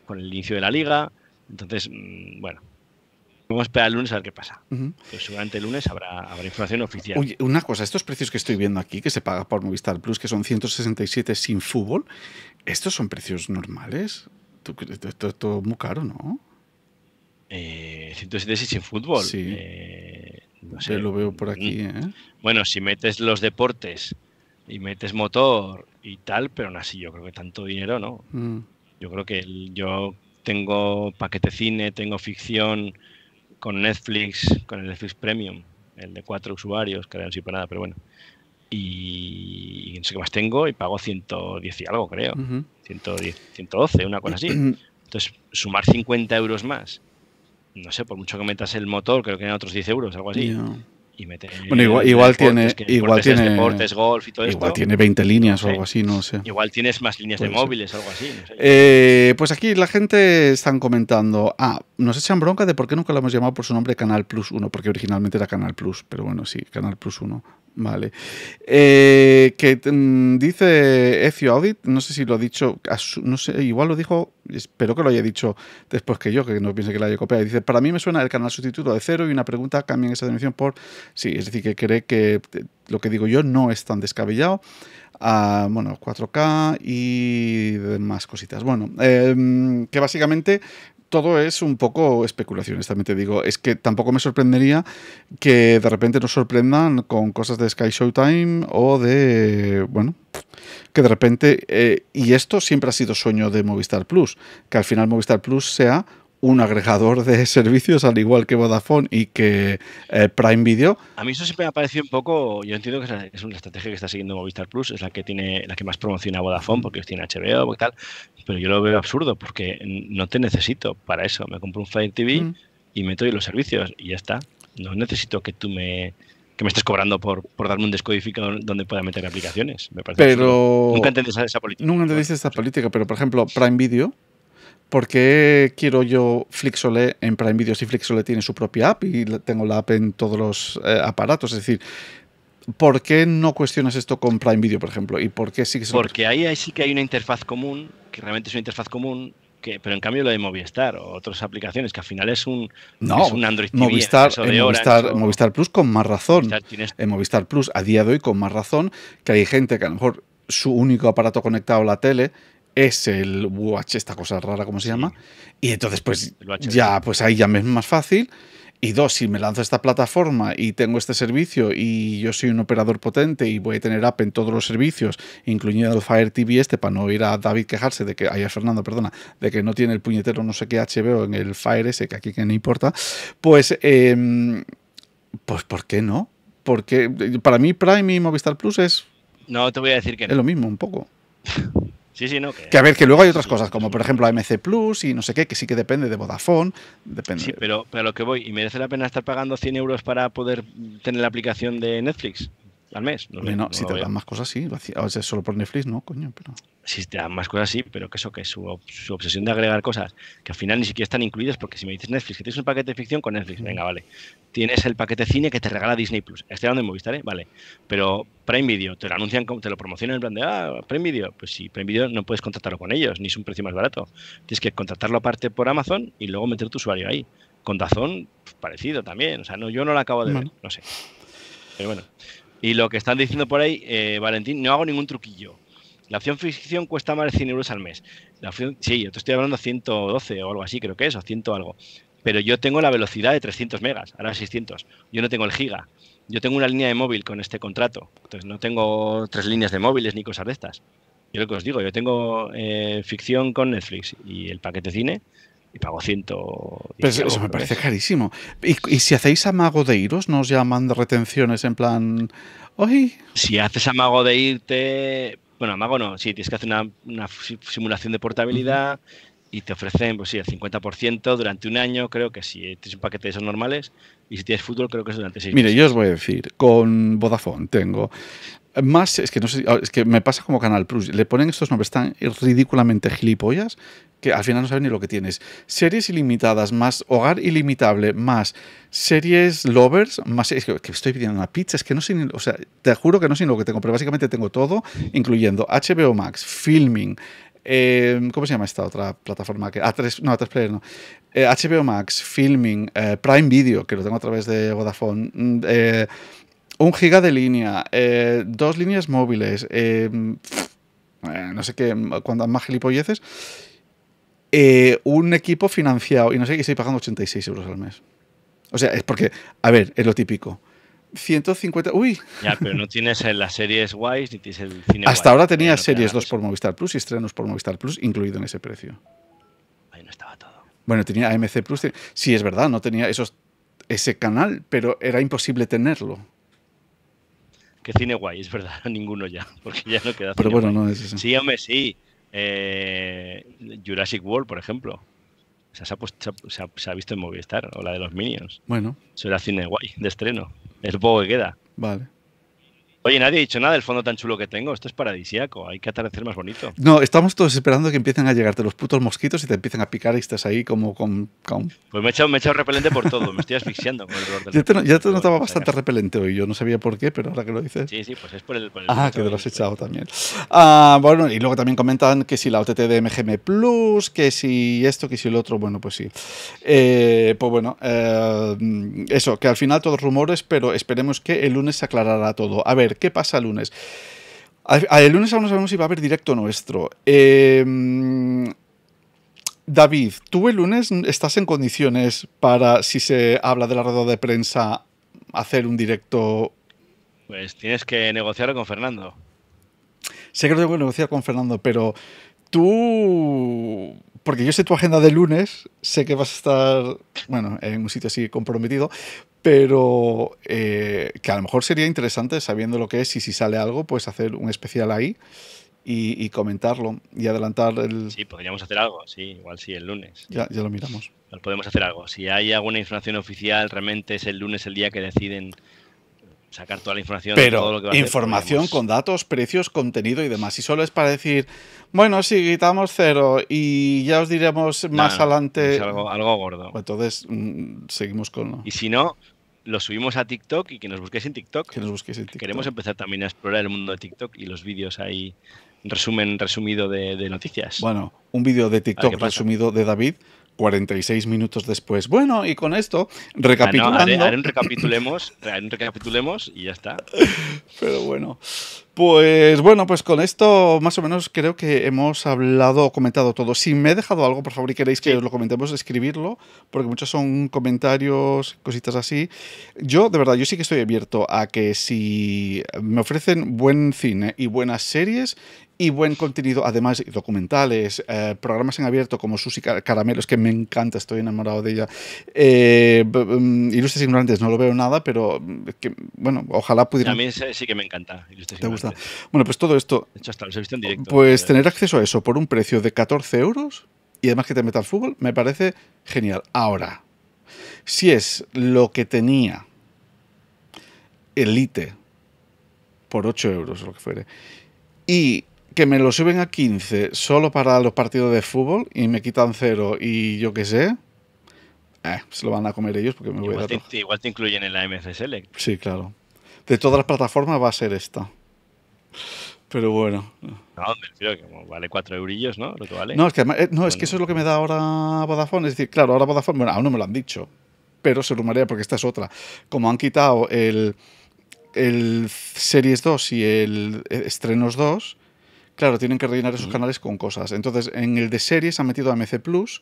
con el inicio de la liga. Entonces, mm, bueno, Vamos a esperar el lunes a ver qué pasa. pues seguramente el lunes habrá, habrá información oficial. una cosa, estos precios que estoy viendo aquí, que se paga por Movistar Plus, que son 167 sin fútbol, ¿estos son precios normales? Todo, todo muy caro, ¿no? Eh, 167 sin fútbol. Eh, no sé. Lo veo por aquí. Mm. ¿eh? Bueno, si metes los deportes y metes motor y tal, pero aún así yo creo que tanto dinero no. Mm. Yo creo que yo tengo paquete cine, tengo ficción con Netflix, con el Netflix Premium, el de cuatro usuarios, que no sirve para nada, pero bueno. Y, no sé qué más tengo y pago 110 y algo, creo. 110, 112, una cosa así. Entonces, sumar 50 euros más no sé, por mucho que metas el motor, creo que eran otros 10 euros, algo así. bueno, igual, tiene. igual tiene. Deportes, golf y todo igual tiene 20 líneas o algo así, no sé. Igual tienes más líneas de móviles o algo así. No sé. eh, pues aquí la gente están comentando. Ah, nos echan bronca de por qué nunca lo hemos llamado por su nombre Canal Plus 1, porque originalmente era Canal Plus, pero bueno, sí, Canal Plus 1. Vale. Eh, que mm, dice Ezio Audit, no sé si lo ha dicho, no sé, igual lo dijo, espero que lo haya dicho después que yo, que no piense que la haya copiado. Dice, para mí me suena el canal sustituto de cero y una pregunta, cambian esa dimensión por... Sí, es decir, que cree que lo que digo yo no es tan descabellado. Ah, bueno, 4K y demás cositas. Bueno, em, que básicamente todo es un poco especulaciones, también te digo. Es que tampoco me sorprendería que de repente nos sorprendan con cosas de Sky Showtime o de. Bueno, que de repente. Eh, y esto siempre ha sido sueño de Movistar Plus, que al final Movistar Plus sea un agregador de servicios al igual que Vodafone y que eh, Prime Video. A mí eso siempre me ha parecido un poco, yo entiendo que es una estrategia que está siguiendo Movistar Plus, es la que tiene la que más promociona Vodafone porque tiene HBO y tal, pero yo lo veo absurdo porque no te necesito para eso, me compro un Fire TV mm. y y meto los servicios y ya está. No necesito que tú me que me estés cobrando por, por darme un descodificador donde pueda meter aplicaciones. pero nunca entendiste política. Nunca entendiste esa política, pero por ejemplo, Prime Video ¿por qué quiero yo Flixole en Prime Video si Flixole tiene su propia app y tengo la app en todos los eh, aparatos? Es decir, ¿por qué no cuestionas esto con Prime Video, por ejemplo? ¿Y por qué sí que Porque ahí, sí que hay una interfaz común, que realmente es una interfaz común. pero en cambio lo de Movistar o otras aplicaciones que al final es un, un Android TV, Movistar, Movistar, Movistar Plus con más razón. Este en Movistar Plus a día de hoy con más razón que hay gente que a lo mejor su único aparato conectado a la tele es el watch, esta cosa rara, como se llama? Y entonces, pues ya, pues ahí ya me es más fácil. Y dos, si me lanzo esta plataforma y tengo este servicio y yo soy un operador potente y voy a tener app en todos los servicios, incluyendo el Fire TV este, para no ir a David quejarse de que, ay, a Fernando, perdona, de que no tiene el puñetero no sé qué HBO en el Fire ese, que aquí que no importa, pues, em, pues, ¿por qué no? Porque eh, para mí Prime y Movistar Plus es... No, te voy a decir que no. Es lo mismo, un poco. Que, a ver, que luego hay otras cosas, como por ejemplo AMC Plus y no sé qué, que sí que depende de Vodafone. Depende. Sí, pero, pero a lo que voy, ¿y merece la pena estar pagando 100 euros para poder tener la aplicación de Netflix? al mes. No, si te dan más cosas, sí. o sea solo por Netflix, ¿no? Coño, pero... Si te dan más cosas, sí, pero que eso, que su, obsesión de agregar cosas que al final ni siquiera están incluidas, porque si me dices Netflix, que tienes un paquete de ficción con Netflix, venga, vale. Tienes el paquete cine que te regala Disney Plus. este donde de Movistar, ¿eh? Vale. Pero Prime Video, te lo anuncian, te lo promocionan en plan de, ah, Prime Video. Pues si Prime Video no puedes contratarlo con ellos, ni es un precio más barato. Tienes que contratarlo aparte por Amazon y luego meter tu usuario ahí. Con Dazón, pues, parecido también. O sea, no, yo no lo acabo de ver, no sé. Pero bueno. Y lo que están diciendo por ahí, eh, Valentín, no hago ningún truquillo. La opción ficción cuesta más de 100 euros al mes. La sí, yo te estoy hablando 112 o algo así, creo que es, o 100 algo. Pero yo tengo la velocidad de 300 megas, ahora 600. Yo no tengo el giga. Yo tengo una línea de móvil con este contrato. Entonces no tengo tres líneas de móviles ni cosas de estas. Yo lo que os digo, yo tengo eh, ficción con Netflix y el paquete cine y pago 100. Pues eso me parece carísimo. ¿Y, si hacéis amago de iros, nos llaman de retenciones en plan. hoy Si haces amago de irte. Bueno, amago no, Si tienes que hacer una, simulación de portabilidad y te ofrecen, pues el 50% durante un año, creo que si tienes un paquete de esos normales y si tienes fútbol, creo que es durante seis Mire, yo os voy a decir, con Vodafone tengo más, es que no sé, ah, es que me pasa como Canal Plus, le ponen estos nombres tan ridículamente gilipollas que al final no saben ni lo que tienes. Series ilimitadas más hogar ilimitable más series lovers más es que, estoy pidiendo una pizza, es que no sé, ni, o sea, te juro que no sé ni lo que tengo, pero básicamente tengo todo, incluyendo HBO Max, filming, em, ¿Cómo se llama esta otra plataforma? Que, a tres no, a tres Player no. HBO eh, Max, Filming, eh, Prime Video, que lo tengo a través de Vodafone, mm, eh, un giga de línea, eh, dos líneas móviles, eh, eh, no sé qué, cuando más gilipolleces, un equipo financiado y no sé qué, estoy pagando 86 euros al mes. O sea, es porque, a ver, es lo típico. 150. ¡Uy! Ya, pero no tienes las series wise, ni tienes el cine. Hasta ahora tenía series 2 por Movistar Plus y estrenos por Movistar Plus incluido en ese precio. Ahí no estaba todo. Bueno, tenía AMC Plus. Sí, es verdad, no tenía esos, ese canal, pero era imposible tenerlo. Qué cine guay, es verdad, ninguno ya, porque ya no queda. Pero bueno, no es eso. Sí, hombre, sí. Eh, Jurassic World, por ejemplo. O sea, se, ha visto en Movistar, o la de los Minions. Bueno. eso era cine guay, de estreno. Es poco que queda. Vale. Oye, nadie ha dicho nada del fondo tan chulo que tengo. Esto es paradisiaco. Hay que atardecer más bonito. No, estamos todos esperando que empiecen a llegarte los putos mosquitos y te empiecen a picar y estás ahí como con. Pues me he, echado, repelente por todo. me estoy asfixiando con el dolor del. ya te notaba bastante repelente hoy. Yo no sabía por qué, pero ahora que lo dices. Sí, sí, pues es por el. ah, que te lo has echado pues. también. Ah, bueno, y luego también comentan que si la OTT de MGM Plus, que si esto, que si el otro. Bueno, pues sí. Eh, pues bueno, eh, eso, que al final todos rumores, pero esperemos que el lunes se aclarará todo. A ver qué pasa el lunes. El lunes aún no sabemos si va a haber directo nuestro. Em, David, tú el lunes estás en condiciones para, si se habla de la rueda de prensa, hacer un directo. Pues tienes que negociar con Fernando. Sé que lo tengo negociar con Fernando, pero tú. Porque yo sé tu agenda de lunes, sé que vas a estar, bueno, en un sitio así comprometido, pero eh, que a lo mejor sería interesante, sabiendo lo que es y si sale algo, pues hacer un especial ahí y, comentarlo y adelantar el... Sí, podríamos hacer algo, sí, igual sí, el lunes. Ya, ya lo miramos. Podemos hacer algo. Si hay alguna información oficial, realmente es el lunes el día que deciden sacar toda la información. Pero información pues, con datos, precios, contenido y demás. Y solo es para decir, bueno, si quitamos cero y ya os diremos más adelante. Es algo, gordo. Pues entonces, mm, seguimos con... Y si no, lo subimos a TikTok y que nos busquéis en TikTok. Que nos busquéis en TikTok. Queremos empezar también a explorar el mundo de TikTok y los vídeos ahí, resumen resumido de, de noticias. Bueno, un vídeo de TikTok resumido de David 46 minutos después. Bueno, y con esto, recapitulando. no, recapitulemos, recapitulemos y ya está. Pero bueno. Pues bueno, pues con esto más o menos creo que hemos hablado o comentado todo. Si me he dejado algo, por favor, y queréis que os lo comentemos, escribirlo, porque muchos son comentarios, cositas así. Yo, de verdad, yo sí que estoy abierto a que si me ofrecen buen cine y buenas series y buen contenido, además documentales, eh, programas en abierto como Susi Caramelos, que me encanta, estoy enamorado de ella. Eh, mm, Ilustres Ignorantes, no lo veo nada, pero mm, bueno, ojalá pudiera... A sí que me encanta. Ilustres ¿Te gusta? Bueno, pues todo esto... Pues tener acceso a eso por un precio de 14 euros y además que te meta al fútbol, me parece genial. Ahora, si es lo que tenía Elite por 8 euros, lo que fuere, y que me lo suben a 15 solo para los partidos de fútbol y me quitan cero y yo qué sé, eh, se lo van a comer ellos porque me voy a dar. igual te incluyen en la MSL Sí, claro. De todas las plataformas va a ser esta. Pero bueno. No, que vale 4 eurillos, ¿no? vale. No, es que, eh, no, es que eso es lo que me da ahora Vodafone. Es decir, claro, ahora Vodafone, bueno, aún no me lo han dicho, pero se rumorea porque esta es otra. Como han quitado el, el Series 2 y el eh, Estrenos 2, Claro, tienen que rellenar esos mm. canales con cosas. Entonces, en el de series han metido AMC Plus,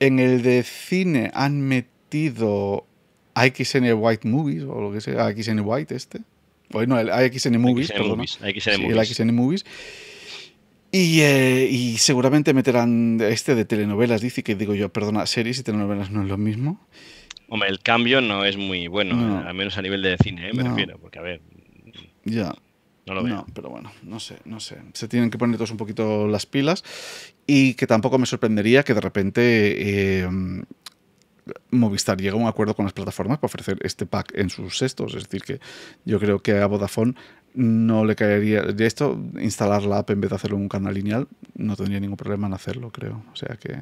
en el de cine han metido AXN White Movies, o lo que sea, AXN White este. Bueno, pues el AXN Movies, AXN Movies, eh, Y, seguramente meterán este de telenovelas, dice que digo yo, perdona, series y telenovelas no es lo mismo. Hombre, el cambio no es muy bueno, eh, al menos a nivel de cine, eh, me refiero, porque a ver. Ya. No lo veo. pero bueno, no sé, no sé. Se tienen que poner todos un poquito las pilas y que tampoco me sorprendería que de repente eh, Movistar llegue a un acuerdo con las plataformas para ofrecer este pack en sus sextos. Es decir, que yo creo que a Vodafone no le caería de esto instalar la app en vez de hacerlo en un canal lineal no tendría ningún problema en hacerlo creo o sea que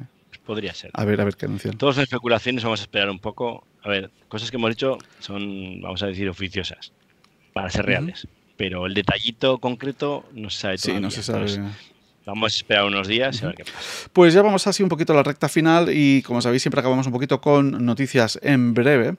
podría ser a ver a ver qué anuncian todas las especulaciones vamos a esperar un poco a ver cosas que hemos dicho son vamos a decir oficiosas para ser reales pero el detallito concreto no se sabe todavía. Sí, no se sabe. Vamos a esperar unos días a ver qué pasa. Pues ya vamos así un poquito a la recta final y como sabéis siempre acabamos un poquito con noticias en breve.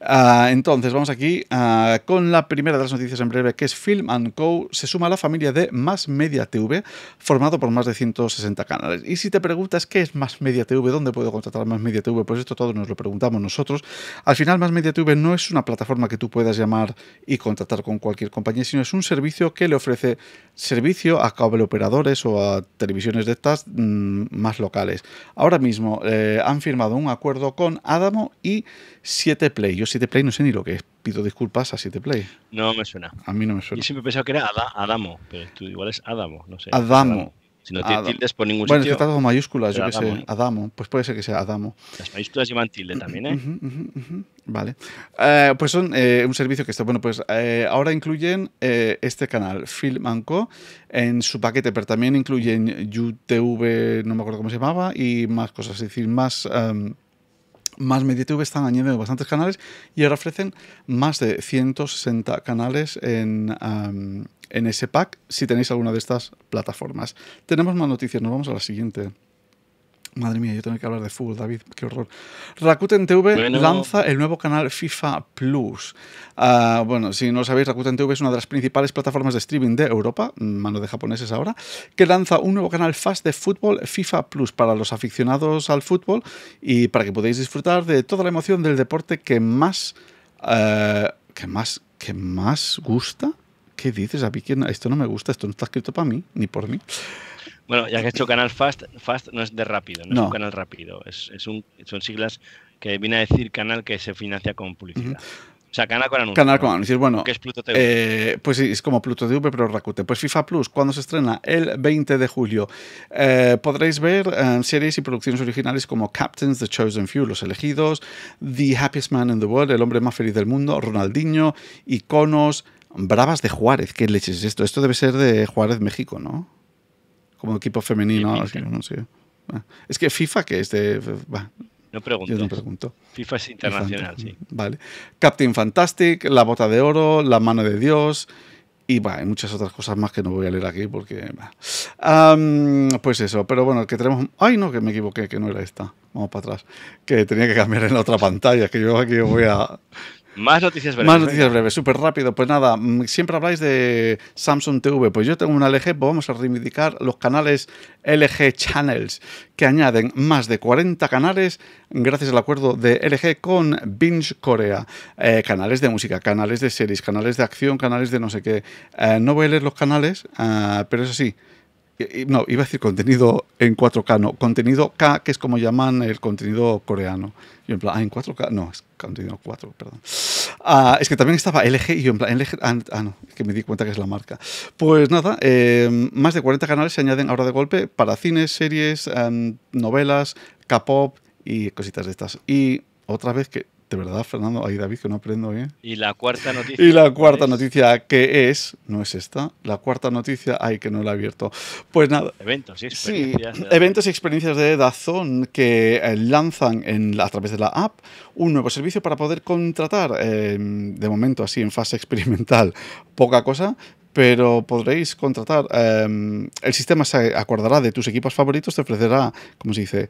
Ah, entonces vamos aquí ah, con la primera de las noticias en breve que es Film ⁇ Co. Se suma a la familia de Más Media TV formado por más de 160 canales. Y si te preguntas qué es Más Media TV, dónde puedo contratar Más Media TV, pues esto todo nos lo preguntamos nosotros. Al final Más Media TV no es una plataforma que tú puedas llamar y contratar con cualquier compañía, sino es un servicio que le ofrece servicio a cable operadores o a televisiones de estas mm, más locales. Ahora mismo eh, han firmado un acuerdo con Adamo y 7play. Yo 7play no sé ni lo que es. Pido disculpas a 7play. No me suena. A mí no me suena. Yo siempre he pensado que era Adamo, pero tú igual es Adamo, no sé. Adamo. Si no tiene tildes por ningún sitio. Bueno, es que está todo mayúsculas, yo que sé. Adamo. Pues puede ser que sea Adamo. Las mayúsculas llevan tilde también, ¿eh? Vale. Eh, pues son eh, un servicio que está. Bueno, pues eh, ahora incluyen este canal, Film en su paquete, pero también incluyen UTV... no me acuerdo cómo se llamaba, y más cosas. Es decir, más. Em, más MediaTube están añadiendo bastantes canales y ahora ofrecen más de 160 canales en, en ese pack si tenéis alguna de estas plataformas. Tenemos más noticias, nos vamos a la siguiente. Madre mía, yo tengo que hablar de fútbol, David, qué horror. Rakuten TV lanza el nuevo canal FIFA Plus. Ah, bueno, si no lo sabéis, Rakuten TV es una de las principales plataformas de streaming de Europa, mano de japoneses ahora, que lanza un nuevo canal fast de fútbol FIFA Plus para los aficionados al fútbol y para que podáis disfrutar de toda la emoción del deporte que más, eh, que más, que más gusta. ¿Qué dices? A esto no me gusta, esto no está escrito para mí, ni por mí. Bueno, ya que he hecho canal fast, fast no es de rápido, no, es un canal rápido, es, un, son siglas que viene a decir canal que se financia con publicidad. O sea, canal con anuncios. Canal con anuncios, bueno. es Pluto TV? Eh, pues sí, es como Pluto TV, pero Rakute. Pues FIFA Plus, cuando se estrena? El 20 de julio. Eh, podréis ver eh, series y producciones originales como Captains, The Chosen Few, Los Elegidos, The Happiest Man in the World, El Hombre Más Feliz del Mundo, Ronaldinho, Iconos, Bravas de Juárez. ¿Qué leches es esto? Esto debe ser de Juárez, México, ¿no? como equipo femenino. Ah. Es que FIFA, que es de... no pregunto. Yo pregunto. FIFA es internacional, sí. Vale. Captain Fantastic, La Bota de Oro, La Mano de Dios y muchas otras cosas más que no voy a leer aquí porque... pues eso, pero bueno, que tenemos... Ay, no, que me equivoqué, que no era esta. Vamos para atrás. Que tenía que cambiar en la otra pantalla, que yo aquí voy a... Más noticias breves. Más noticias breves, súper rápido. Pues nada, mm, siempre habláis de Samsung TV. Pues yo tengo una LG, pues vamos a reivindicar los canales LG Channels, que añaden más de 40 canales gracias al acuerdo de LG con Binge Corea. Eh, canales de música, canales de series, canales de acción, canales de no sé qué. Eh, no voy a leer los canales, ah, pero eso sí no, iba a decir contenido en 4K, no, contenido K, que es como llaman el contenido coreano. en plan, ah, en 4K, no, es contenido 4, perdón. Ah, es que también estaba LG y en plan, LG, ah, ah, no, es que me di cuenta que es la marca. Pues nada, em, más de 40 canales se añaden ahora de golpe para cines, series, em, novelas, K-pop y cositas de estas. Y otra vez que de verdad, Fernando, ahí David, que no aprendo bien. Y la cuarta noticia. Y la cuarta noticia, que es, no es esta, la cuarta noticia, ay, que no la he abierto. Pues nada. Eventos y experiencias. Sí, eventos y experiencias de Dazón que eh, lanzan en, a través de la app un nuevo servicio para poder contratar, eh, de momento así en fase experimental, poca cosa, pero podréis contratar. Eh, el sistema se acordará de tus equipos favoritos, te ofrecerá, como se dice,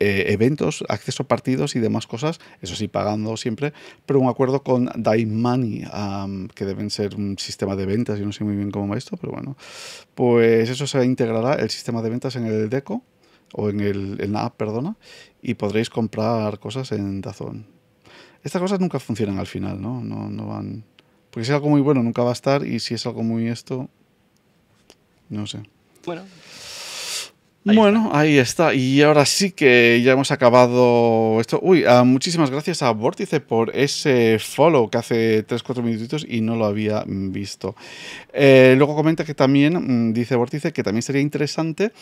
eh, eventos, acceso a partidos y demás cosas, eso sí, pagando siempre, pero un acuerdo con Daimani, money que deben ser un sistema de ventas, yo no sé muy bien cómo va esto, pero bueno, pues eso se integrará el sistema de ventas en el DECO, o en, el, en la app, perdona, y podréis comprar cosas en Dazón. Estas cosas nunca funcionan al final, ¿no? No, no van... Porque si es algo muy bueno, nunca va a estar, y si es algo muy esto, no sé. Bueno, bueno, ahí está. Y ahora sí que ya hemos acabado esto. Uy, ah, muchísimas gracias a Vórtice por ese follow que hace 3-4 minutitos y no lo había visto. Eh, luego comenta que también, mm, dice Vórtice, que también sería interesante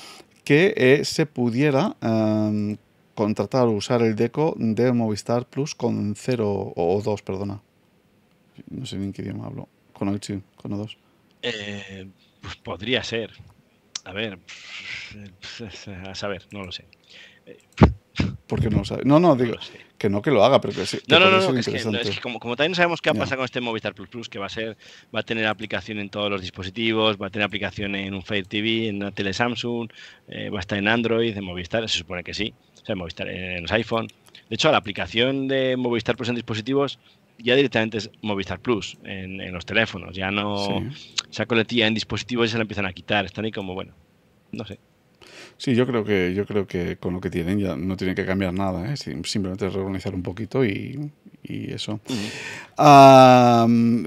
que eh, se pudiera em, contratar o usar el deco de Movistar Plus con 0 o 2, perdona. No sé ni en qué idioma hablo. Con el con O2. Eh, pues podría ser. A ver, a saber, no lo sé. Porque no lo sabe. No, no, digo, que no que lo haga, pero que sí. no, no, no, es que, como, también sabemos qué ha pasado pasar con este Movistar Plus Plus, que va a ser, va a tener aplicación en todos los dispositivos, va a tener aplicación en un Fire TV, en una tele Samsung, eh, va a estar en Android, en Movistar, se supone que sí, o en Movistar, los iPhone. De hecho, la aplicación de Movistar Plus en dispositivos ya directamente es Movistar Plus en, los teléfonos. Ya no saco la tía en dispositivos y se la empiezan a quitar. Están ahí como, bueno, no sé. Sí, yo creo que yo creo que con lo que tienen ya no tienen que cambiar nada, ¿eh? simplemente reorganizar un poquito y, eso.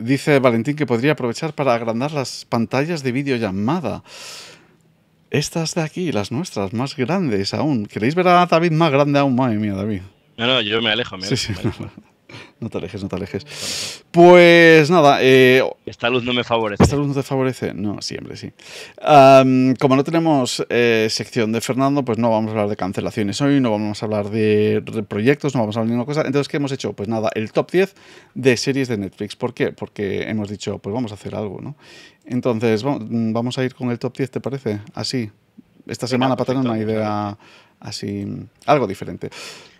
dice Valentín que podría aprovechar para agrandar las pantallas de videollamada. Estas de aquí, las nuestras, más grandes aún. ¿Queréis ver a David más grande aún? Madre mía, David. No, no, yo me alejo, Sí, sí, no te alejes, no te alejes. Pues nada. Eh, esta luz no me favorece. ¿Esta luz no te favorece? No, siempre sí. como no tenemos eh, sección de Fernando, pues no vamos a hablar de cancelaciones hoy, no vamos a hablar de proyectos, no vamos a hablar de ninguna cosa. Entonces, ¿qué hemos hecho? Pues nada, el top 10 de series de Netflix. ¿Por qué? Porque hemos dicho, pues vamos a hacer algo, ¿no? Entonces, vamos a ir con el top 10, ¿te parece? Así. Esta semana, para tener una idea así, algo diferente.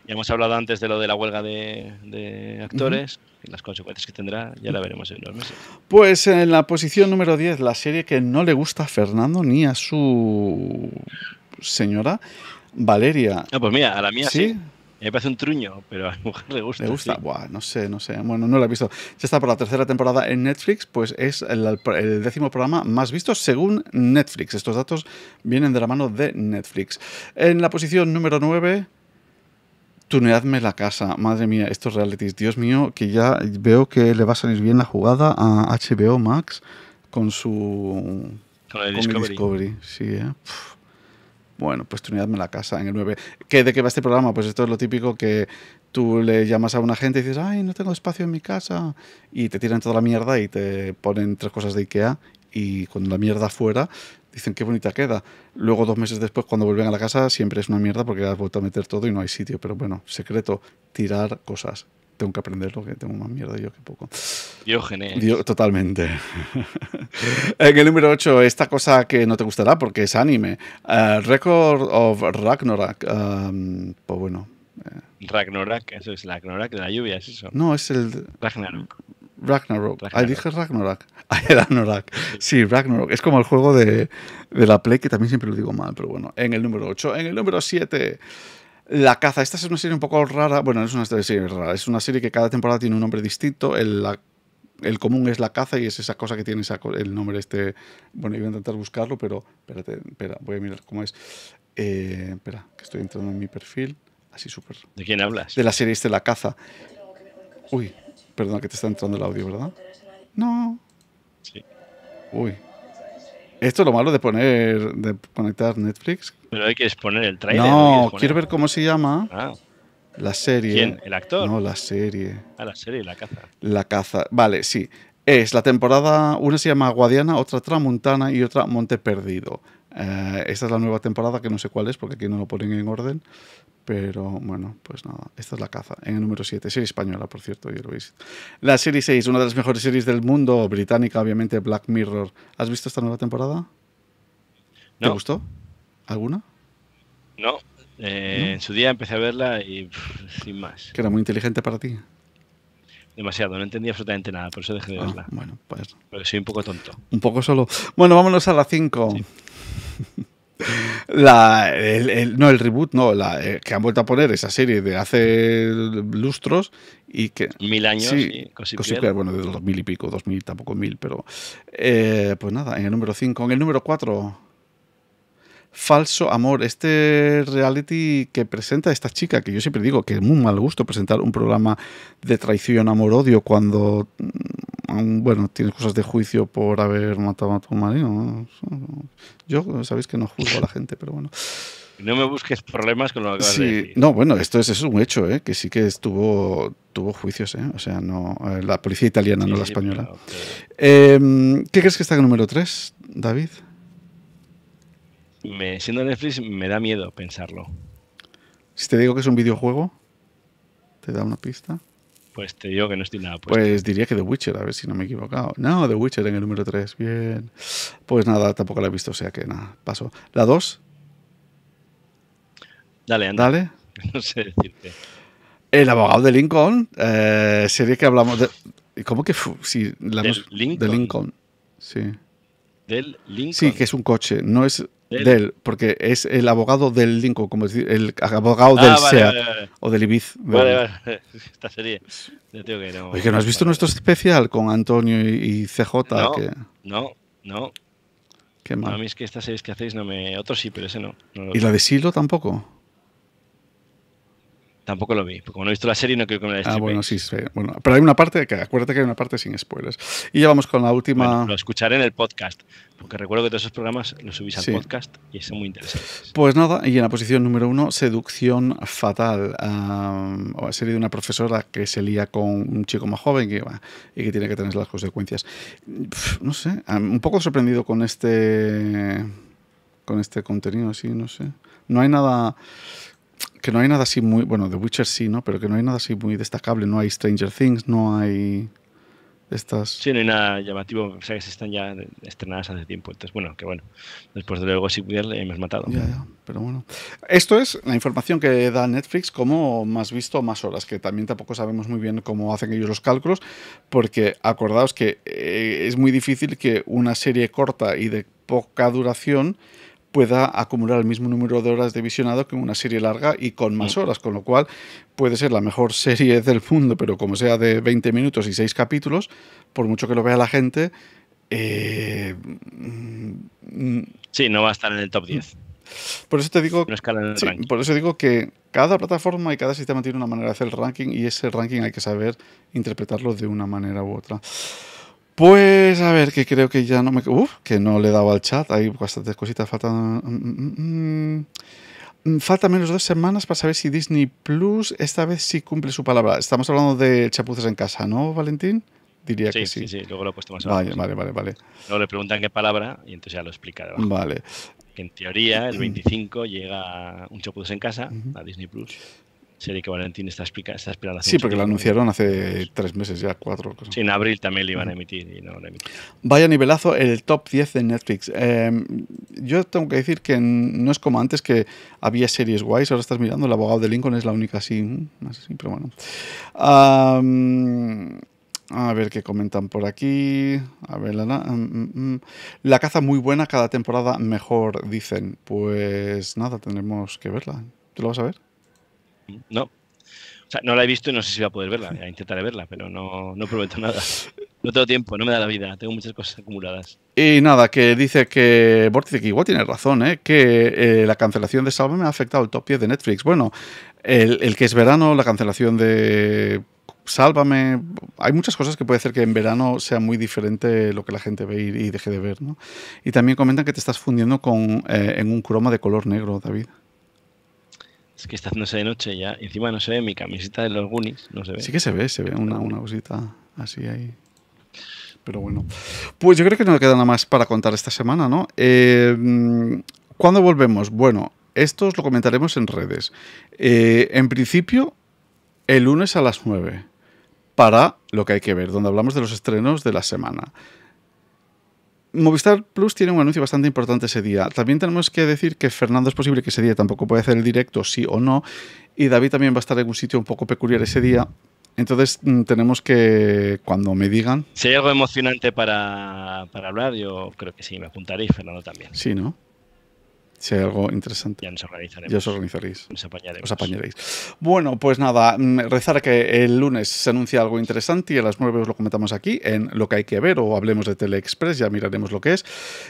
Ya hemos hablado antes de lo de la huelga de, actores. y las consecuencias que tendrá ya la veremos en los meses. Pues en la posición número 10, la serie que no le gusta a Fernando ni a su señora Valeria. No, ah, pues mira, a la mía sí. mí Me parece un truño, pero a mi mujer le gusta. Le gusta, Buah, no sé, no sé. Bueno, no la he visto. Ya está por la tercera temporada en Netflix, pues es el, el, décimo programa más visto según Netflix. Estos datos vienen de la mano de Netflix. En la posición número 9, tuneadme la casa. Madre mía, estos realities. Dios mío, que ya veo que le va a salir bien la jugada a HBO Max con su. Con Discovery. Sí, ¿eh? Bueno, pues tuneadme la casa en el 9. ¿Qué, ¿De qué va este programa? Pues esto es lo típico que tú le llamas a una gente y dices, ay, no tengo espacio en mi casa. Y te tiran toda la mierda y te ponen tres cosas de Ikea y con la mierda fuera dicen qué bonita queda. Luego, dos meses después, cuando vuelven a la casa, siempre es una mierda porque has vuelto a meter todo y no hay sitio. Pero bueno, secreto, tirar cosas. Tengo que aprenderlo, que tengo más mierda yo que poco. Yo totalmente. en el número 8, esta cosa que no te gustará porque es anime. Eh, Record of Ragnarok. Um, pues bueno. Eh. Ragnarok, eso es la Ragnarok de la lluvia, ¿es eso? No, es el... Ragnarok. Ragnarok. Ahí dije Ragnarok. Ragnarok. Sí, Ragnarok. Es como el juego de, de, la Play, que también siempre lo digo mal, pero bueno. En el número 8. En el número 7, La Caza. Esta es una serie un poco rara. Bueno, no es una serie rara. Es una serie que cada temporada tiene un nombre distinto. El, el común es La Caza y es esa cosa que tiene esa, el nombre este... Bueno, iba a intentar buscarlo, pero... Espérate, espera, voy a mirar cómo es. Eh, espera, que estoy entrando en mi perfil. Así súper... ¿De quién hablas? De la serie este La Caza. Uy, Perdona que te está entrando el audio, ¿verdad? No. Sí. Uy. Esto es lo malo de poner, de conectar Netflix. Pero hay que exponer el trailer. No, quiero ver cómo se llama. Ah. La serie. ¿Quién? ¿El actor? No, la serie. Ah, la serie, la caza. La caza. Vale, sí. Es la temporada, una se llama Guadiana, otra Tramuntana y otra Monte Perdido. Eh, esta es la nueva temporada, que no sé cuál es, porque aquí no lo ponen en orden. Pero bueno, pues nada, esta es la caza. En el número 7, serie española, por cierto, yo lo veis. La serie 6, una de las mejores series del mundo, británica, obviamente, Black Mirror. ¿Has visto esta nueva temporada? ¿Te gustó? ¿Alguna? Eh, no. En su día empecé a verla y sin más. Que era muy inteligente para ti. Demasiado, no entendía absolutamente nada, por eso dejé de ah, verla. Bueno, pues. Pero soy un poco tonto. Un poco solo. Bueno, vámonos a la 5. no, el reboot, no, la, eh, que han vuelto a poner esa serie de hace lustros y que... Mil años, y bueno, de dos mil y pico, dos mil, tampoco mil, pero... Eh, pues nada, en el número 5, en el número 4, Falso Amor, este reality que presenta esta chica, que yo siempre digo que es muy mal gusto presentar un programa de traición, amor, odio, cuando bueno, tienes cosas de juicio por haber matado a tu marido. Yo sabéis que no juzgo a la gente, pero bueno. No me busques problemas con lo que acabas No, bueno, esto es, un hecho, ¿eh? que sí que estuvo tuvo juicios, ¿eh? o sea, no eh, la policía italiana, no la española. Em, ¿Qué crees que está en el número 3, David? Me, siendo Netflix, me da miedo pensarlo. Si te digo que es un videojuego, ¿te da una pista? Pues te digo que no estoy nada Pues diría que The Witcher, a ver si no me he equivocado. No, The Witcher en el número 3, bien. Pues nada, tampoco la he visto, o sea que nada, paso. ¿La 2? Dale, anda. Dale. No sé decirte. El abogado de Lincoln, eh, que hablamos de... ¿Cómo que si la de Lincoln? Sí del Lincoln. Sí, que es un coche, no es del, porque es el abogado del Lincoln, como decir, el abogado del SEA ah, SEAT o del Ibiza. Vale, vale, esta serie. Yo tengo que no. Oye, ¿no has visto nuestro especial con Antonio y CJ? No, no, no. Qué mal. a mí es que estas series que hacéis no me. Otro sí, pero ese no ¿Y la de Silo tampoco? Tampoco lo vi, porque como no he visto la serie no creo que me la Ah, bueno, sí, bueno, pero hay una parte, acuérdate que hay una parte sin spoilers. Y ya vamos con la última... Bueno, lo escucharé en el podcast, porque recuerdo que todos esos programas los subís al podcast y son muy interesante Pues nada, y en la posición número uno, Seducción Fatal, la ah, serie de una profesora que se lía con un chico más joven que, y que tiene que tener las consecuencias. no sé, ah, un poco sorprendido con este, con este contenido así, no sé. No hay nada que no hay nada así muy. Bueno, The Witcher sí, ¿no? Pero que no hay nada así muy destacable. No hay Stranger Things, no hay. Estas. Sí, no hay nada llamativo. O sea, que se están ya estrenadas hace tiempo. Entonces, bueno, que bueno. Después de luego si Girl me has matado. Ya, pero bueno. Esto es la información que da Netflix como más visto, más horas. Que también tampoco sabemos muy bien cómo hacen ellos los cálculos. Porque acordaos que eh, es muy difícil que una serie corta y de poca duración pueda acumular el mismo número de horas de visionado que una serie larga y con más mm. horas, con lo cual puede ser la mejor serie del mundo, pero como sea de 20 minutos y 6 capítulos, por mucho que lo vea la gente, eh... sí, no va a estar en el top 10. Mm. Por eso te digo, no por eso digo que cada plataforma y cada sistema tiene una manera de hacer el ranking y ese ranking hay que saber interpretarlo de una manera u otra. Pues a ver, que creo que ya no me. Uf, que no le he dado al chat. Hay bastantes cositas. Faltan. Mm, mm, mm, falta menos dos semanas para saber si Disney Plus esta vez sí cumple su palabra. Estamos hablando de chapuzas en casa, ¿no, Valentín? Diría que sí. Sí, sí, luego lo he puesto más Vale, vale, vale, vale. Luego le preguntan qué palabra y entonces ya lo explica. Debajo. Vale. Que en teoría el 25 llega un chapuzas en casa a Disney Plus serie que Valentín está, esperando. sí, porque la anunciaron hace tres meses ya, cuatro. Cosas. Sí, en abril también le iban a emitir y no lo emitieron. Vaya nivelazo el top 10 de Netflix. Eh, yo tengo que decir que no es como antes que había series guays, ahora estás mirando, El abogado de Lincoln es la única así, así mm, pero bueno. a ver qué comentan por aquí. A ver, la, mm, mm, la, caza muy buena, cada temporada mejor, dicen. Pues nada, tendremos que verla. ¿Tú lo vas a ver? No. O sea, no la he visto y no sé si voy a poder verla. intentaré verla, pero no, no prometo nada. No tengo tiempo, no me da la vida. Tengo muchas cosas acumuladas. Y nada, que dice que Vortice, ¿eh? que igual tiene razón, que la cancelación de Sálvame me ha afectado el top de Netflix. Bueno, el, que es verano, la cancelación de Sálvame. Hay muchas cosas que puede hacer que en verano sea muy diferente lo que la gente ve y, deje de ver. ¿no? Y también comentan que te estás fundiendo con, eh, en un croma de color negro, David que está haciéndose de noche ya. Encima no se ve mi camiseta de los Goonies, no se ve. Sí que se ve, se ve una, una cosita así ahí. Pero bueno. Pues yo creo que no queda nada más para contar esta semana, ¿no? Eh, ¿Cuándo volvemos? Bueno, esto os lo comentaremos en redes. Eh, en principio, el lunes a las 9 para lo que hay que ver, donde hablamos de los estrenos de la semana. Movistar Plus tiene un anuncio bastante importante ese día. También tenemos que decir que Fernando es posible que ese día tampoco pueda hacer el directo, sí o no. Y David también va a estar en un sitio un poco peculiar ese día. Entonces mm, tenemos que, cuando me digan... Si hay algo emocionante para, para hablar, yo creo que sí, me apuntaré y Fernando también. Sí, ¿no? si hay algo interesante. Ya nos organizaremos. os organizaréis. Nos Os apañaréis. Bueno, pues nada, mm, rezar que el lunes se anuncia algo interesante y a las 9 os lo comentamos aquí en lo que hay que ver o hablemos de Teleexpress, ya miraremos lo que es.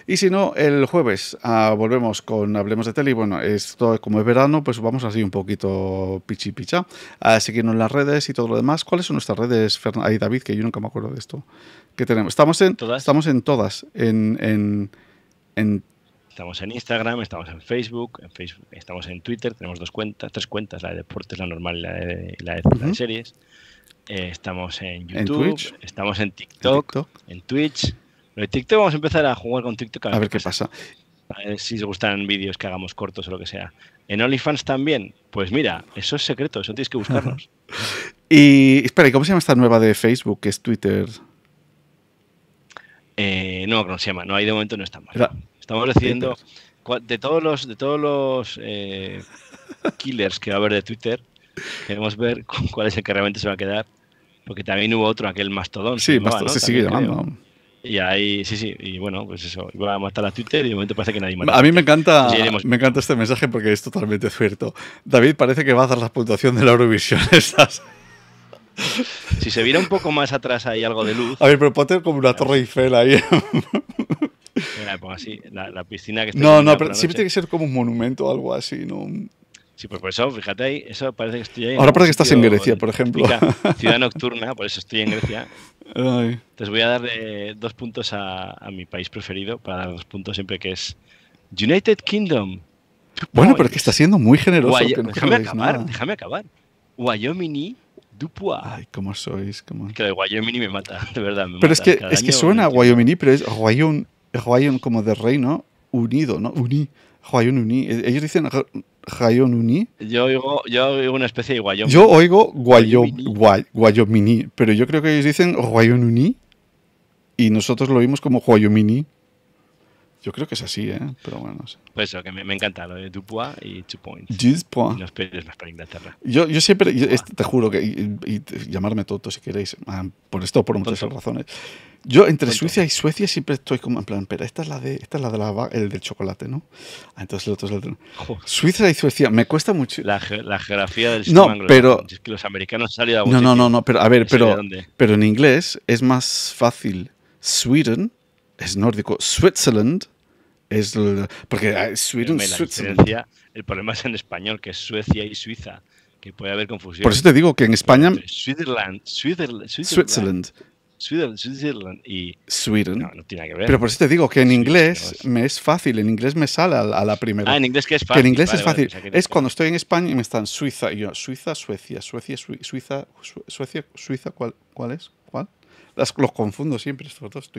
Y si no, el jueves ah, volvemos con Hablemos de Tele. Y bueno, esto como es verano, pues vamos así un poquito pichi picha. A seguirnos en las redes y todo lo demás. ¿Cuáles son nuestras redes, Ahí David, que yo nunca me acuerdo de esto. ¿Qué tenemos? Estamos en todas. Estamos en todas. en, en Estamos en Instagram, estamos en Facebook, en Facebook, estamos en Twitter, tenemos dos cuentas, tres cuentas, la de deportes, la normal y la de, series. Eh, estamos en YouTube, estamos en TikTok, en Twitch. En TikTok vamos a empezar a jugar con TikTok. A ver, qué pasa. A ver si os gustan vídeos que hagamos cortos o lo que sea. ¿En OnlyFans también? Pues mira, eso es secreto, eso tienes que buscarlos. y espera, ¿y cómo se llama esta nueva de Facebook, que es Twitter? Eh, no, no se llama, no, ahí de momento no estamos. Estamos decidiendo de todos los, de todos los eh, killers que va a haber de Twitter, queremos ver cuál es el que realmente se va a quedar. Porque también hubo otro, aquel Mastodon. Sí, Mastodon se Y ahí, sí, sí, y bueno, pues eso, vamos a estar a Twitter y de momento parece que nadie más. A mí me encanta, me encanta este mensaje porque es totalmente cierto. David parece que va a dar la puntuación de la Eurovisión. Estas. Si se viera un poco más atrás ahí algo de luz. A ver, pero ponte como una torre Eiffel ahí. Pues la, piscina que está. No, no, pero siempre tiene que ser como un monumento o algo así, ¿no? Sí, pues por eso, fíjate ahí, eso parece que estoy ahí. Ahora parece que estás en Grecia, por ejemplo. Ciudad nocturna, por eso estoy en Grecia. Entonces voy a dar dos puntos a, mi país preferido, para dar dos puntos siempre que es United Kingdom. Bueno, pero es pues que está siendo muy generoso. déjame acabar, déjame acabar. Wyoming Dupois. Ay, cómo sois. Cómo... que lo de Wyoming me mata, de verdad. pero es que, es que suena Wyoming, pero es Wyoming. Hawaiian como de reino unido, ¿no? Uní. ¿E-, ellos dicen Hawaiian Uní. Yo oigo, yo oigo una especie de Wyoming. Yo oigo Guayomini. pero yo creo que ellos dicen Hawaiian Uní y nosotros lo oímos como Guayomini. Yo creo que es así, ¿eh? Pero bueno, no sé. Pues eso, que me, me encanta lo de Dupois y Two Dupois. Los peores para Inglaterra. Yo, yo siempre, te juro que, y, llamarme todo si queréis, ah, por esto o por muchas razones, yo entre Suiza y Suecia siempre estoy como en plan, pero esta es la de, esta la del chocolate, ¿no? Ah, entonces el otro es el otro. Suiza y Suecia, me cuesta mucho. La, geografía del sistema No, pero es que los americanos salieron. No, no, no, no, pero a ver, pero, pero en inglés es más fácil. Sweden es nórdico, Switzerland es porque Sweden, la Switzerland. El problema es en español, que es Suecia y Suiza. Que puede haber confusión. Por eso te digo que en España. Switzerland, Switzerland, Switzerland. Sweden, Switzerland y... Sweden. No, no tiene que ver. Pero por eso te digo que en inglés me es fácil, en inglés me sale a, la primera. Ah, en inglés que es fácil. Que en inglés es fácil. es cuando estoy en España y me están Suiza, y yo, Suiza, Suecia, Suecia, Suiza, Suecia, Suiza, ¿cuál, cuál es? ¿Cuál? los confundo siempre estos dos.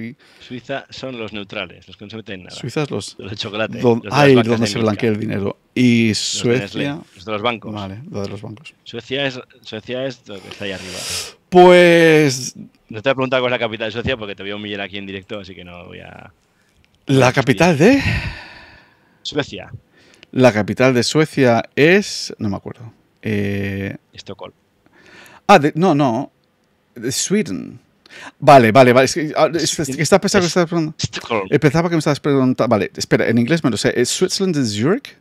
Suiza son los neutrales, los que no se meten en nada. Suiza es los... Los donde se blanquea el dinero. Y Suecia... Los de los bancos. Vale, los de los bancos. Suecia es, Suecia es lo que está ahí arriba. Pues no te voy a preguntar cuál es la capital de Suecia porque te veo a humillar aquí en directo, así que no voy a. ¿La capital de? Suecia. La capital de Suecia es. No me acuerdo. Eh... Estocolmo. Ah, no, no. De Sweden. Vale, vale, vale. Es que, ah, es, que pensando que Empezaba eh, que me estabas preguntando. Vale, espera, en inglés me lo sé. ¿Es Switzerland is Zurich?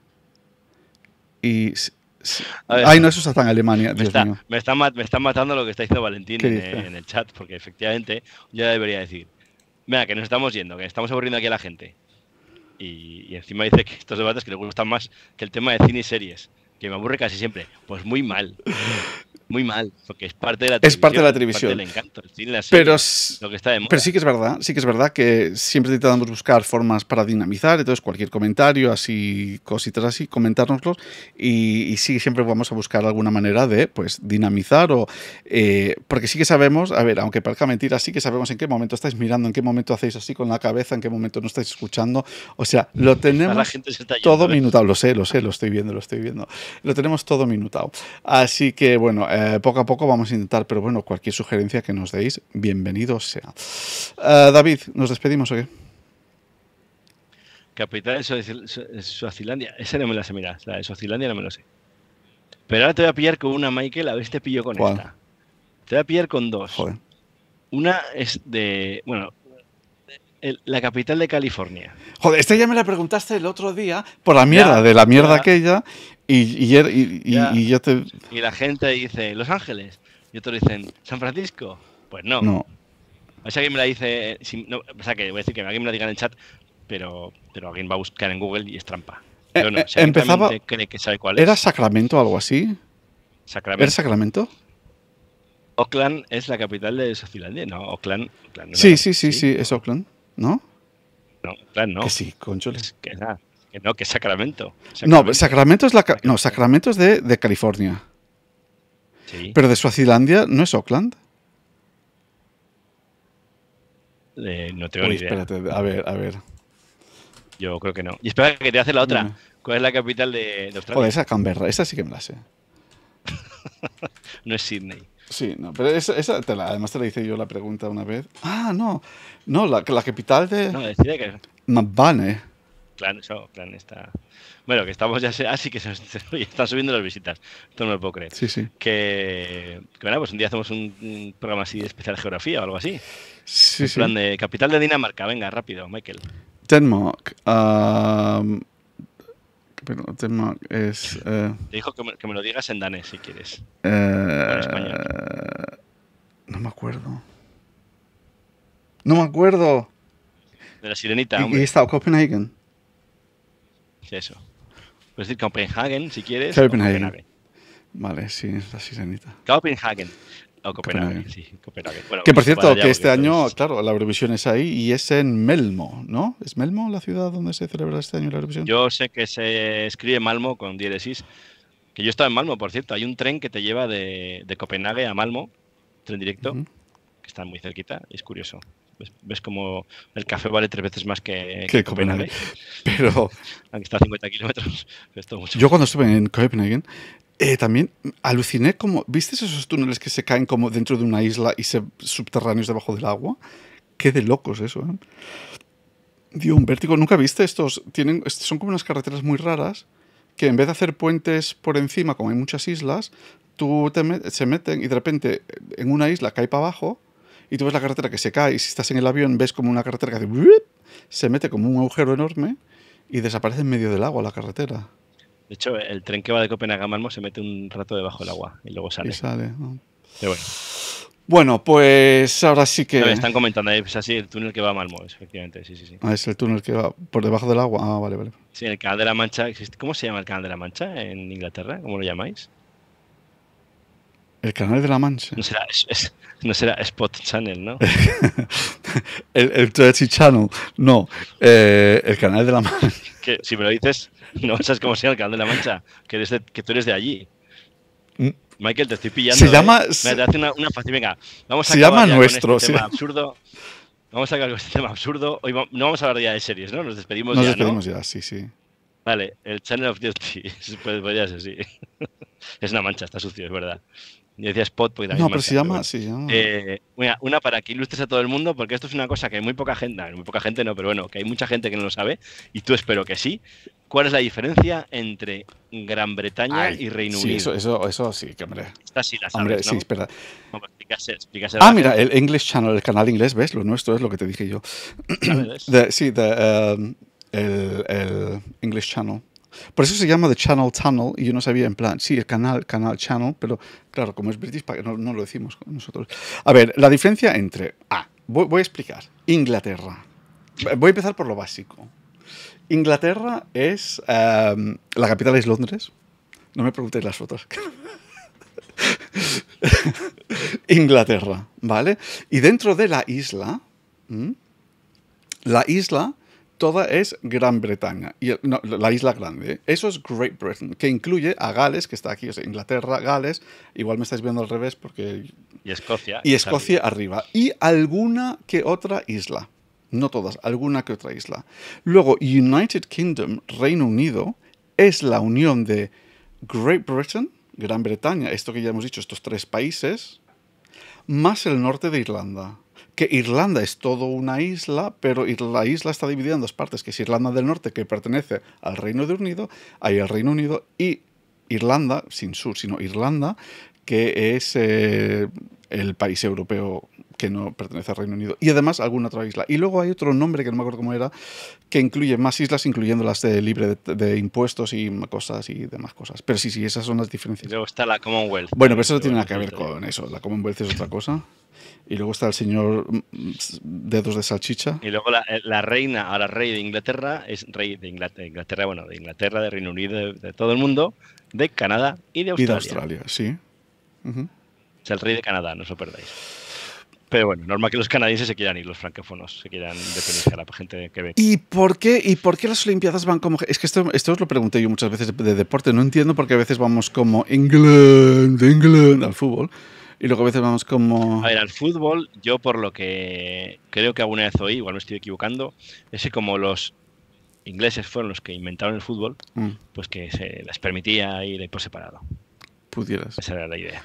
Y Ay, no, eso está en Alemania. Me, está, Me, está matando lo que está diciendo Valentín en, el chat, porque efectivamente yo debería decir, mira, que nos estamos yendo, que estamos aburriendo aquí a la gente. Y, y encima dice que estos debates que le gustan más que el tema de cine y series me aburre casi siempre. Pues muy mal. Muy mal, porque es parte de la Es parte de la televisión. Es parte del encanto, pero, pero sí que es verdad, sí que es verdad que siempre intentamos buscar formas para dinamizar, entonces cualquier comentario, así, cositas así, comentárnoslos y, sí, siempre vamos a buscar alguna manera de pues dinamizar o... Eh, porque sí que sabemos, a ver, aunque parezca mentira, sí que sabemos en qué momento estáis mirando, en qué momento hacéis así con la cabeza, en qué momento no estáis escuchando, o sea, lo tenemos todo ¿eh? minutado, lo sé, lo sé, lo estoy viendo, lo estoy viendo lo tenemos todo minutado. Así que bueno, eh, poco a poco vamos a intentar, pero bueno, cualquier sugerencia que nos deis, bienvenido sea. Eh, David, ¿nos despedimos o qué? Capital de Suazilandia. Esa no me la sé, mira. La de Suazilandia no me la sé. Pero ahora te voy a pillar con una, Michael. A ver si te pillo con esta. Te voy a pillar con dos. Una es de. Bueno, la capital de California. Joder, esta ya me la preguntaste el otro día por la mierda, de la mierda aquella, y, y, yo te... Y la gente dice, Los Ángeles. Y otros dicen, San Francisco. Pues no. No. O sea, alguien me la dice, o sea, que voy a decir que alguien me la diga en el chat, pero, pero alguien va a buscar en Google y es trampa. Eh, no, eh, cuál es. ¿Era Sacramento o algo así? ¿Sacramento? ¿Era Sacramento? Oakland es la capital de Suazilandia, ¿no? Oakland. sí, sí, sí, sí, es Oakland. ¿no? No, claro, no. Que sí, con Es que, nada, que, no, que Sacramento. No, Sacramento es, la, Sacramento. No, Sacramento es de, de California. Sí. Pero de Suazilandia no es Oakland. Eh, no tengo Uy, idea. Espérate, a ver, a ver. Yo creo que no. Y espera que te hace la otra. ¿Cuál es la capital de, de Australia? esa Canberra, esa sí que me la sé. no es Sydney. Sí, no, pero esa, además te la hice yo la pregunta una vez. Ah, no, no, la, capital de... No, decide que... Mabane. Claro, claro, está... Bueno, que estamos ya... Así que se, están subiendo las visitas. Tú no lo puedo creer. Sí, sí. Que, bueno, pues un día hacemos un, programa así de especial geografía o algo así. Sí, plan de capital de Dinamarca. Venga, rápido, Michael. Denmark. Um, pero el tema es. Eh, Te dijo que me, lo digas en danés si quieres. Eh, no me acuerdo. No me acuerdo. De la sirenita. Y, y Copenhagen. Sí, eso. Puedes decir Copenhagen si quieres. Copenhagen. Vale, sí, es la sirenita. Copenhagen. O Copenhague, sí, Copenhague. que por cierto, que este año, claro, la Eurovisión es ahí y es en Melmo, ¿no? ¿Es Melmo la ciudad donde se celebra este año la Eurovisión? Yo sé que se escribe Malmo con diéresis. Que yo estaba en Malmo, por cierto. Hay un tren que te lleva de, Copenhague a Malmo, tren directo, que está muy cerquita. Es curioso. Ves, como el café vale tres veces más que, que Copenhague. Copenhague. Pero. Aunque está a 50 kilómetros. Yo cuando estuve en Copenhague eh, también aluciné como, ¿viste esos túneles que se caen como dentro de una isla y se subterráneos debajo del agua? Qué de locos eso, ¿eh? Dio un vértigo. ¿Nunca viste estos? Tienen, son como unas carreteras muy raras que en vez de hacer puentes por encima, como hay muchas islas, tú te se meten y de repente eh, en una isla cae para abajo y tú ves la carretera que se cae y si estás en el avión ves como una carretera que Se mete como un agujero enorme y desaparece en medio del agua la carretera. De hecho, el tren que va de Copenhague a Malmo se mete un rato debajo del agua y luego sale. Y sale ¿no? bueno. Bueno, pues ahora sí que. están comentando, ahí, es pues así el túnel que va a Malmo, efectivamente, sí, sí, sí. Ah, es el túnel que va por debajo del agua. Ah, vale, vale. Sí, el Canal de la Mancha. ¿Cómo se llama el Canal de la Mancha en Inglaterra? ¿Cómo lo llamáis? El Canal de la Mancha. No será, Spot Channel, ¿no? el, el Channel, no. Eh, el Canal de la Mancha que si me lo dices, no sabes cómo sea el canal de la Mancha, que, tú eres de allí. Mm. Michael, te estoy pillando. Se llama. Eh. hace una, fácil. Venga, vamos a se llama nuestro. Este absurdo. Vamos a acabar con este tema absurdo. Hoy no vamos a hablar ya de series, ¿no? Nos despedimos Nos ya. Nos despedimos ya, sí, sí. Vale, el Channel of Duty. Pues, podría ser, sí. es una mancha, está sucio, es verdad. Yo decía spot pues No, pero se llama, sí, eh, una, para que ilustres a todo el mundo, porque esto es una cosa que muy poca gente, muy poca gente no, pero bueno, que hay mucha gente que no lo sabe, y tú espero que sí. ¿Cuál es la diferencia entre Gran Bretaña y Reino sí, Unido? Eso, eso, eso sí, que hombre. Esta sí la sabes, hombre, sí, espera. Pues, ah, mira, el English Channel, el canal inglés, ¿ves? Lo nuestro es lo que te dije yo. sí, eh, el English Channel. Por eso se llama The Channel Tunnel y yo no sabía en plan, sí, el canal, canal, channel, pero claro, como es British, no, no lo decimos nosotros. A ver, la diferencia entre... Ah, voy, a explicar. Inglaterra. Voy a empezar por lo básico. Inglaterra es... Em, la capital es Londres. No me preguntéis las otras. Inglaterra, ¿vale? Y dentro de la isla, la isla toda es Gran Bretaña, y la isla grande. ¿eh? Eso es Great Britain, que incluye a Gales, que está aquí, o sea, Inglaterra, Gales, igual me estáis viendo al revés porque... Y Escocia. Y Escocia arriba. Y alguna que otra isla. No todas, alguna que otra isla. Luego, United Kingdom, Reino Unido, es la unión de Great Britain, Gran Bretaña, esto que ya hemos dicho, estos tres países, más el norte de Irlanda que Irlanda es todo una isla, pero la isla está dividida en dos partes, que es Irlanda del Norte, que pertenece al Reino de Unido, hay el Reino Unido, y Irlanda, sin sur, sino Irlanda, que es eh, el país europeo que no pertenece al Reino Unido, y además alguna otra isla. Y luego hay otro nombre que no me acuerdo cómo era, que incluye más islas, incluyendo las de libre de, impuestos y cosas y demás cosas. Pero sí, sí, esas son las diferencias. luego está la Commonwealth. Bueno, pero eso no tiene nada que ver con eso. La Commonwealth es otra cosa. Y luego está el señor mm, mm, Dedos de Salchicha. Y luego eh, la, reina, ahora rey de Inglaterra, es rey de Inglaterra, bueno, de Inglaterra, de Reino Unido, de, todo el mundo, de Canadá y de Australia. Y de Australia, sí. Uh Es el rey de Canadá, no os lo perdáis. Pero bueno, normal que los canadienses se quieran ir, los francófonos se quieran depender a la gente que ve ¿Y por qué, y por qué las Olimpiadas van como.? Es que esto, esto os lo pregunté yo muchas veces de, deporte, no entiendo por qué a veces vamos como England, England al fútbol y luego a veces vamos como... A ver, al fútbol, yo por lo que creo que alguna vez oí, igual me estoy equivocando, es que como los ingleses fueron los que inventaron el fútbol, mm. pues que se les permitía ir por separado. Pudieras. Esa era la idea.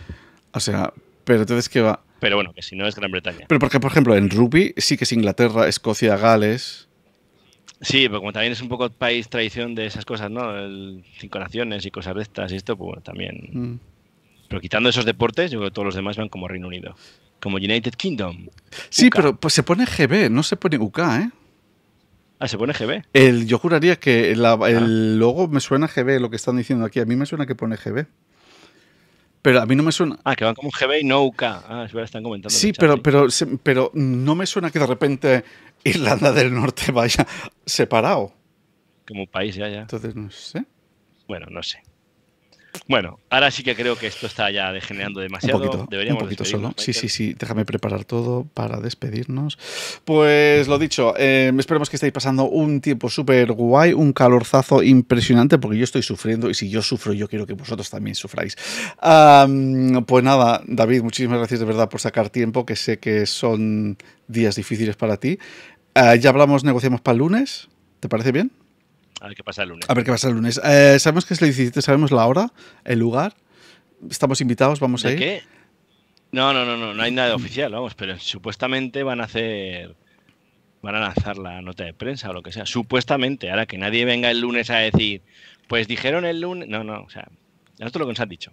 O sea, pero entonces que va? Pero bueno, que si no es Gran Bretaña. Pero porque, por ejemplo, en rugby sí que es Inglaterra, Escocia, Gales... Sí, pero como también es un poco país tradición de esas cosas, ¿no? El cinco naciones y cosas de estas y esto, pues bueno, también... Mm. Pero quitando esos deportes, yo creo que todos los demás van como Reino Unido. Como United Kingdom. Sí, pero pues se pone GB, no se pone UK, ¿eh? Ah, se pone GB. El, yo juraría que ah. el logo me suena GB, lo que están diciendo aquí. A mí me suena que pone GB. Pero a mí no me suena. Ah, que van como GB y no UK. Ah, es verdad, están comentando. Sí, pero, pero no me suena que de repente Irlanda del Norte vaya separado. Como país, ya, ya. Entonces, no sé. Bueno, no sé. Bueno, ahora sí que creo que esto está ya degenerando demasiado. Un poquito, un poquito solo. Sí, sí, sí. Déjame preparar todo para despedirnos. Pues lo dicho, eh, esperemos que estéis pasando un tiempo súper guay, un calorzazo impresionante, porque yo estoy sufriendo y si yo sufro, yo quiero que vosotros también sufráis. pues nada, David, muchísimas gracias de verdad por sacar tiempo, que sé que son días difíciles para ti. Ah, ya hablamos, negociamos para el lunes. ¿Te parece bien? A ver qué pasa el lunes. A ver qué pasa el lunes. Eh, sabemos que es el 17, sabemos la hora, el lugar. Estamos invitados, vamos a ir. qué? No, no, no, no, no hay nada oficial, vamos, pero supuestamente van a hacer van a lanzar la nota de prensa o lo que sea. Supuestamente, ahora que nadie venga el lunes a decir, pues dijeron el lunes. No, no, o sea, nosotros lo que nos han dicho,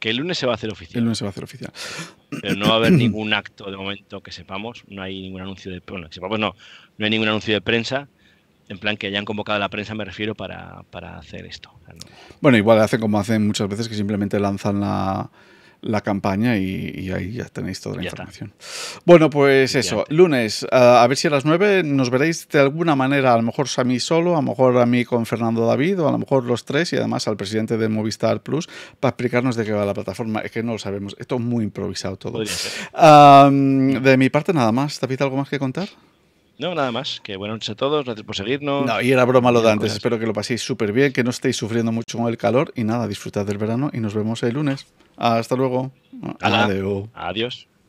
que el lunes se va a hacer oficial. El lunes se va a hacer oficial. Pero no va a haber ningún acto de momento que sepamos, no hay ningún anuncio de. Bueno, que sepamos, no, no hay ningún anuncio de prensa en plan que hayan convocado a la prensa, me refiero, para, hacer esto. Bueno, igual hacen como hacen muchas veces, que simplemente lanzan la, campaña y, ahí ya tenéis toda la información. Bueno, pues eso, lunes, a, ver si a las 9 nos veréis de alguna manera, a lo mejor a mí solo, a lo mejor a mí con Fernando David, o a lo mejor los tres y además al presidente de Movistar Plus para explicarnos de qué va la plataforma. Es que no lo sabemos, esto es muy improvisado todo. de mi parte nada más, David, ¿algo más que contar? No, nada más. Que buenas noches a todos, gracias por seguirnos. No, y era broma lo de antes. Espero que lo paséis súper bien, que no estéis sufriendo mucho con el calor y nada, disfrutad del verano y nos vemos el lunes. Hasta luego. Adiós.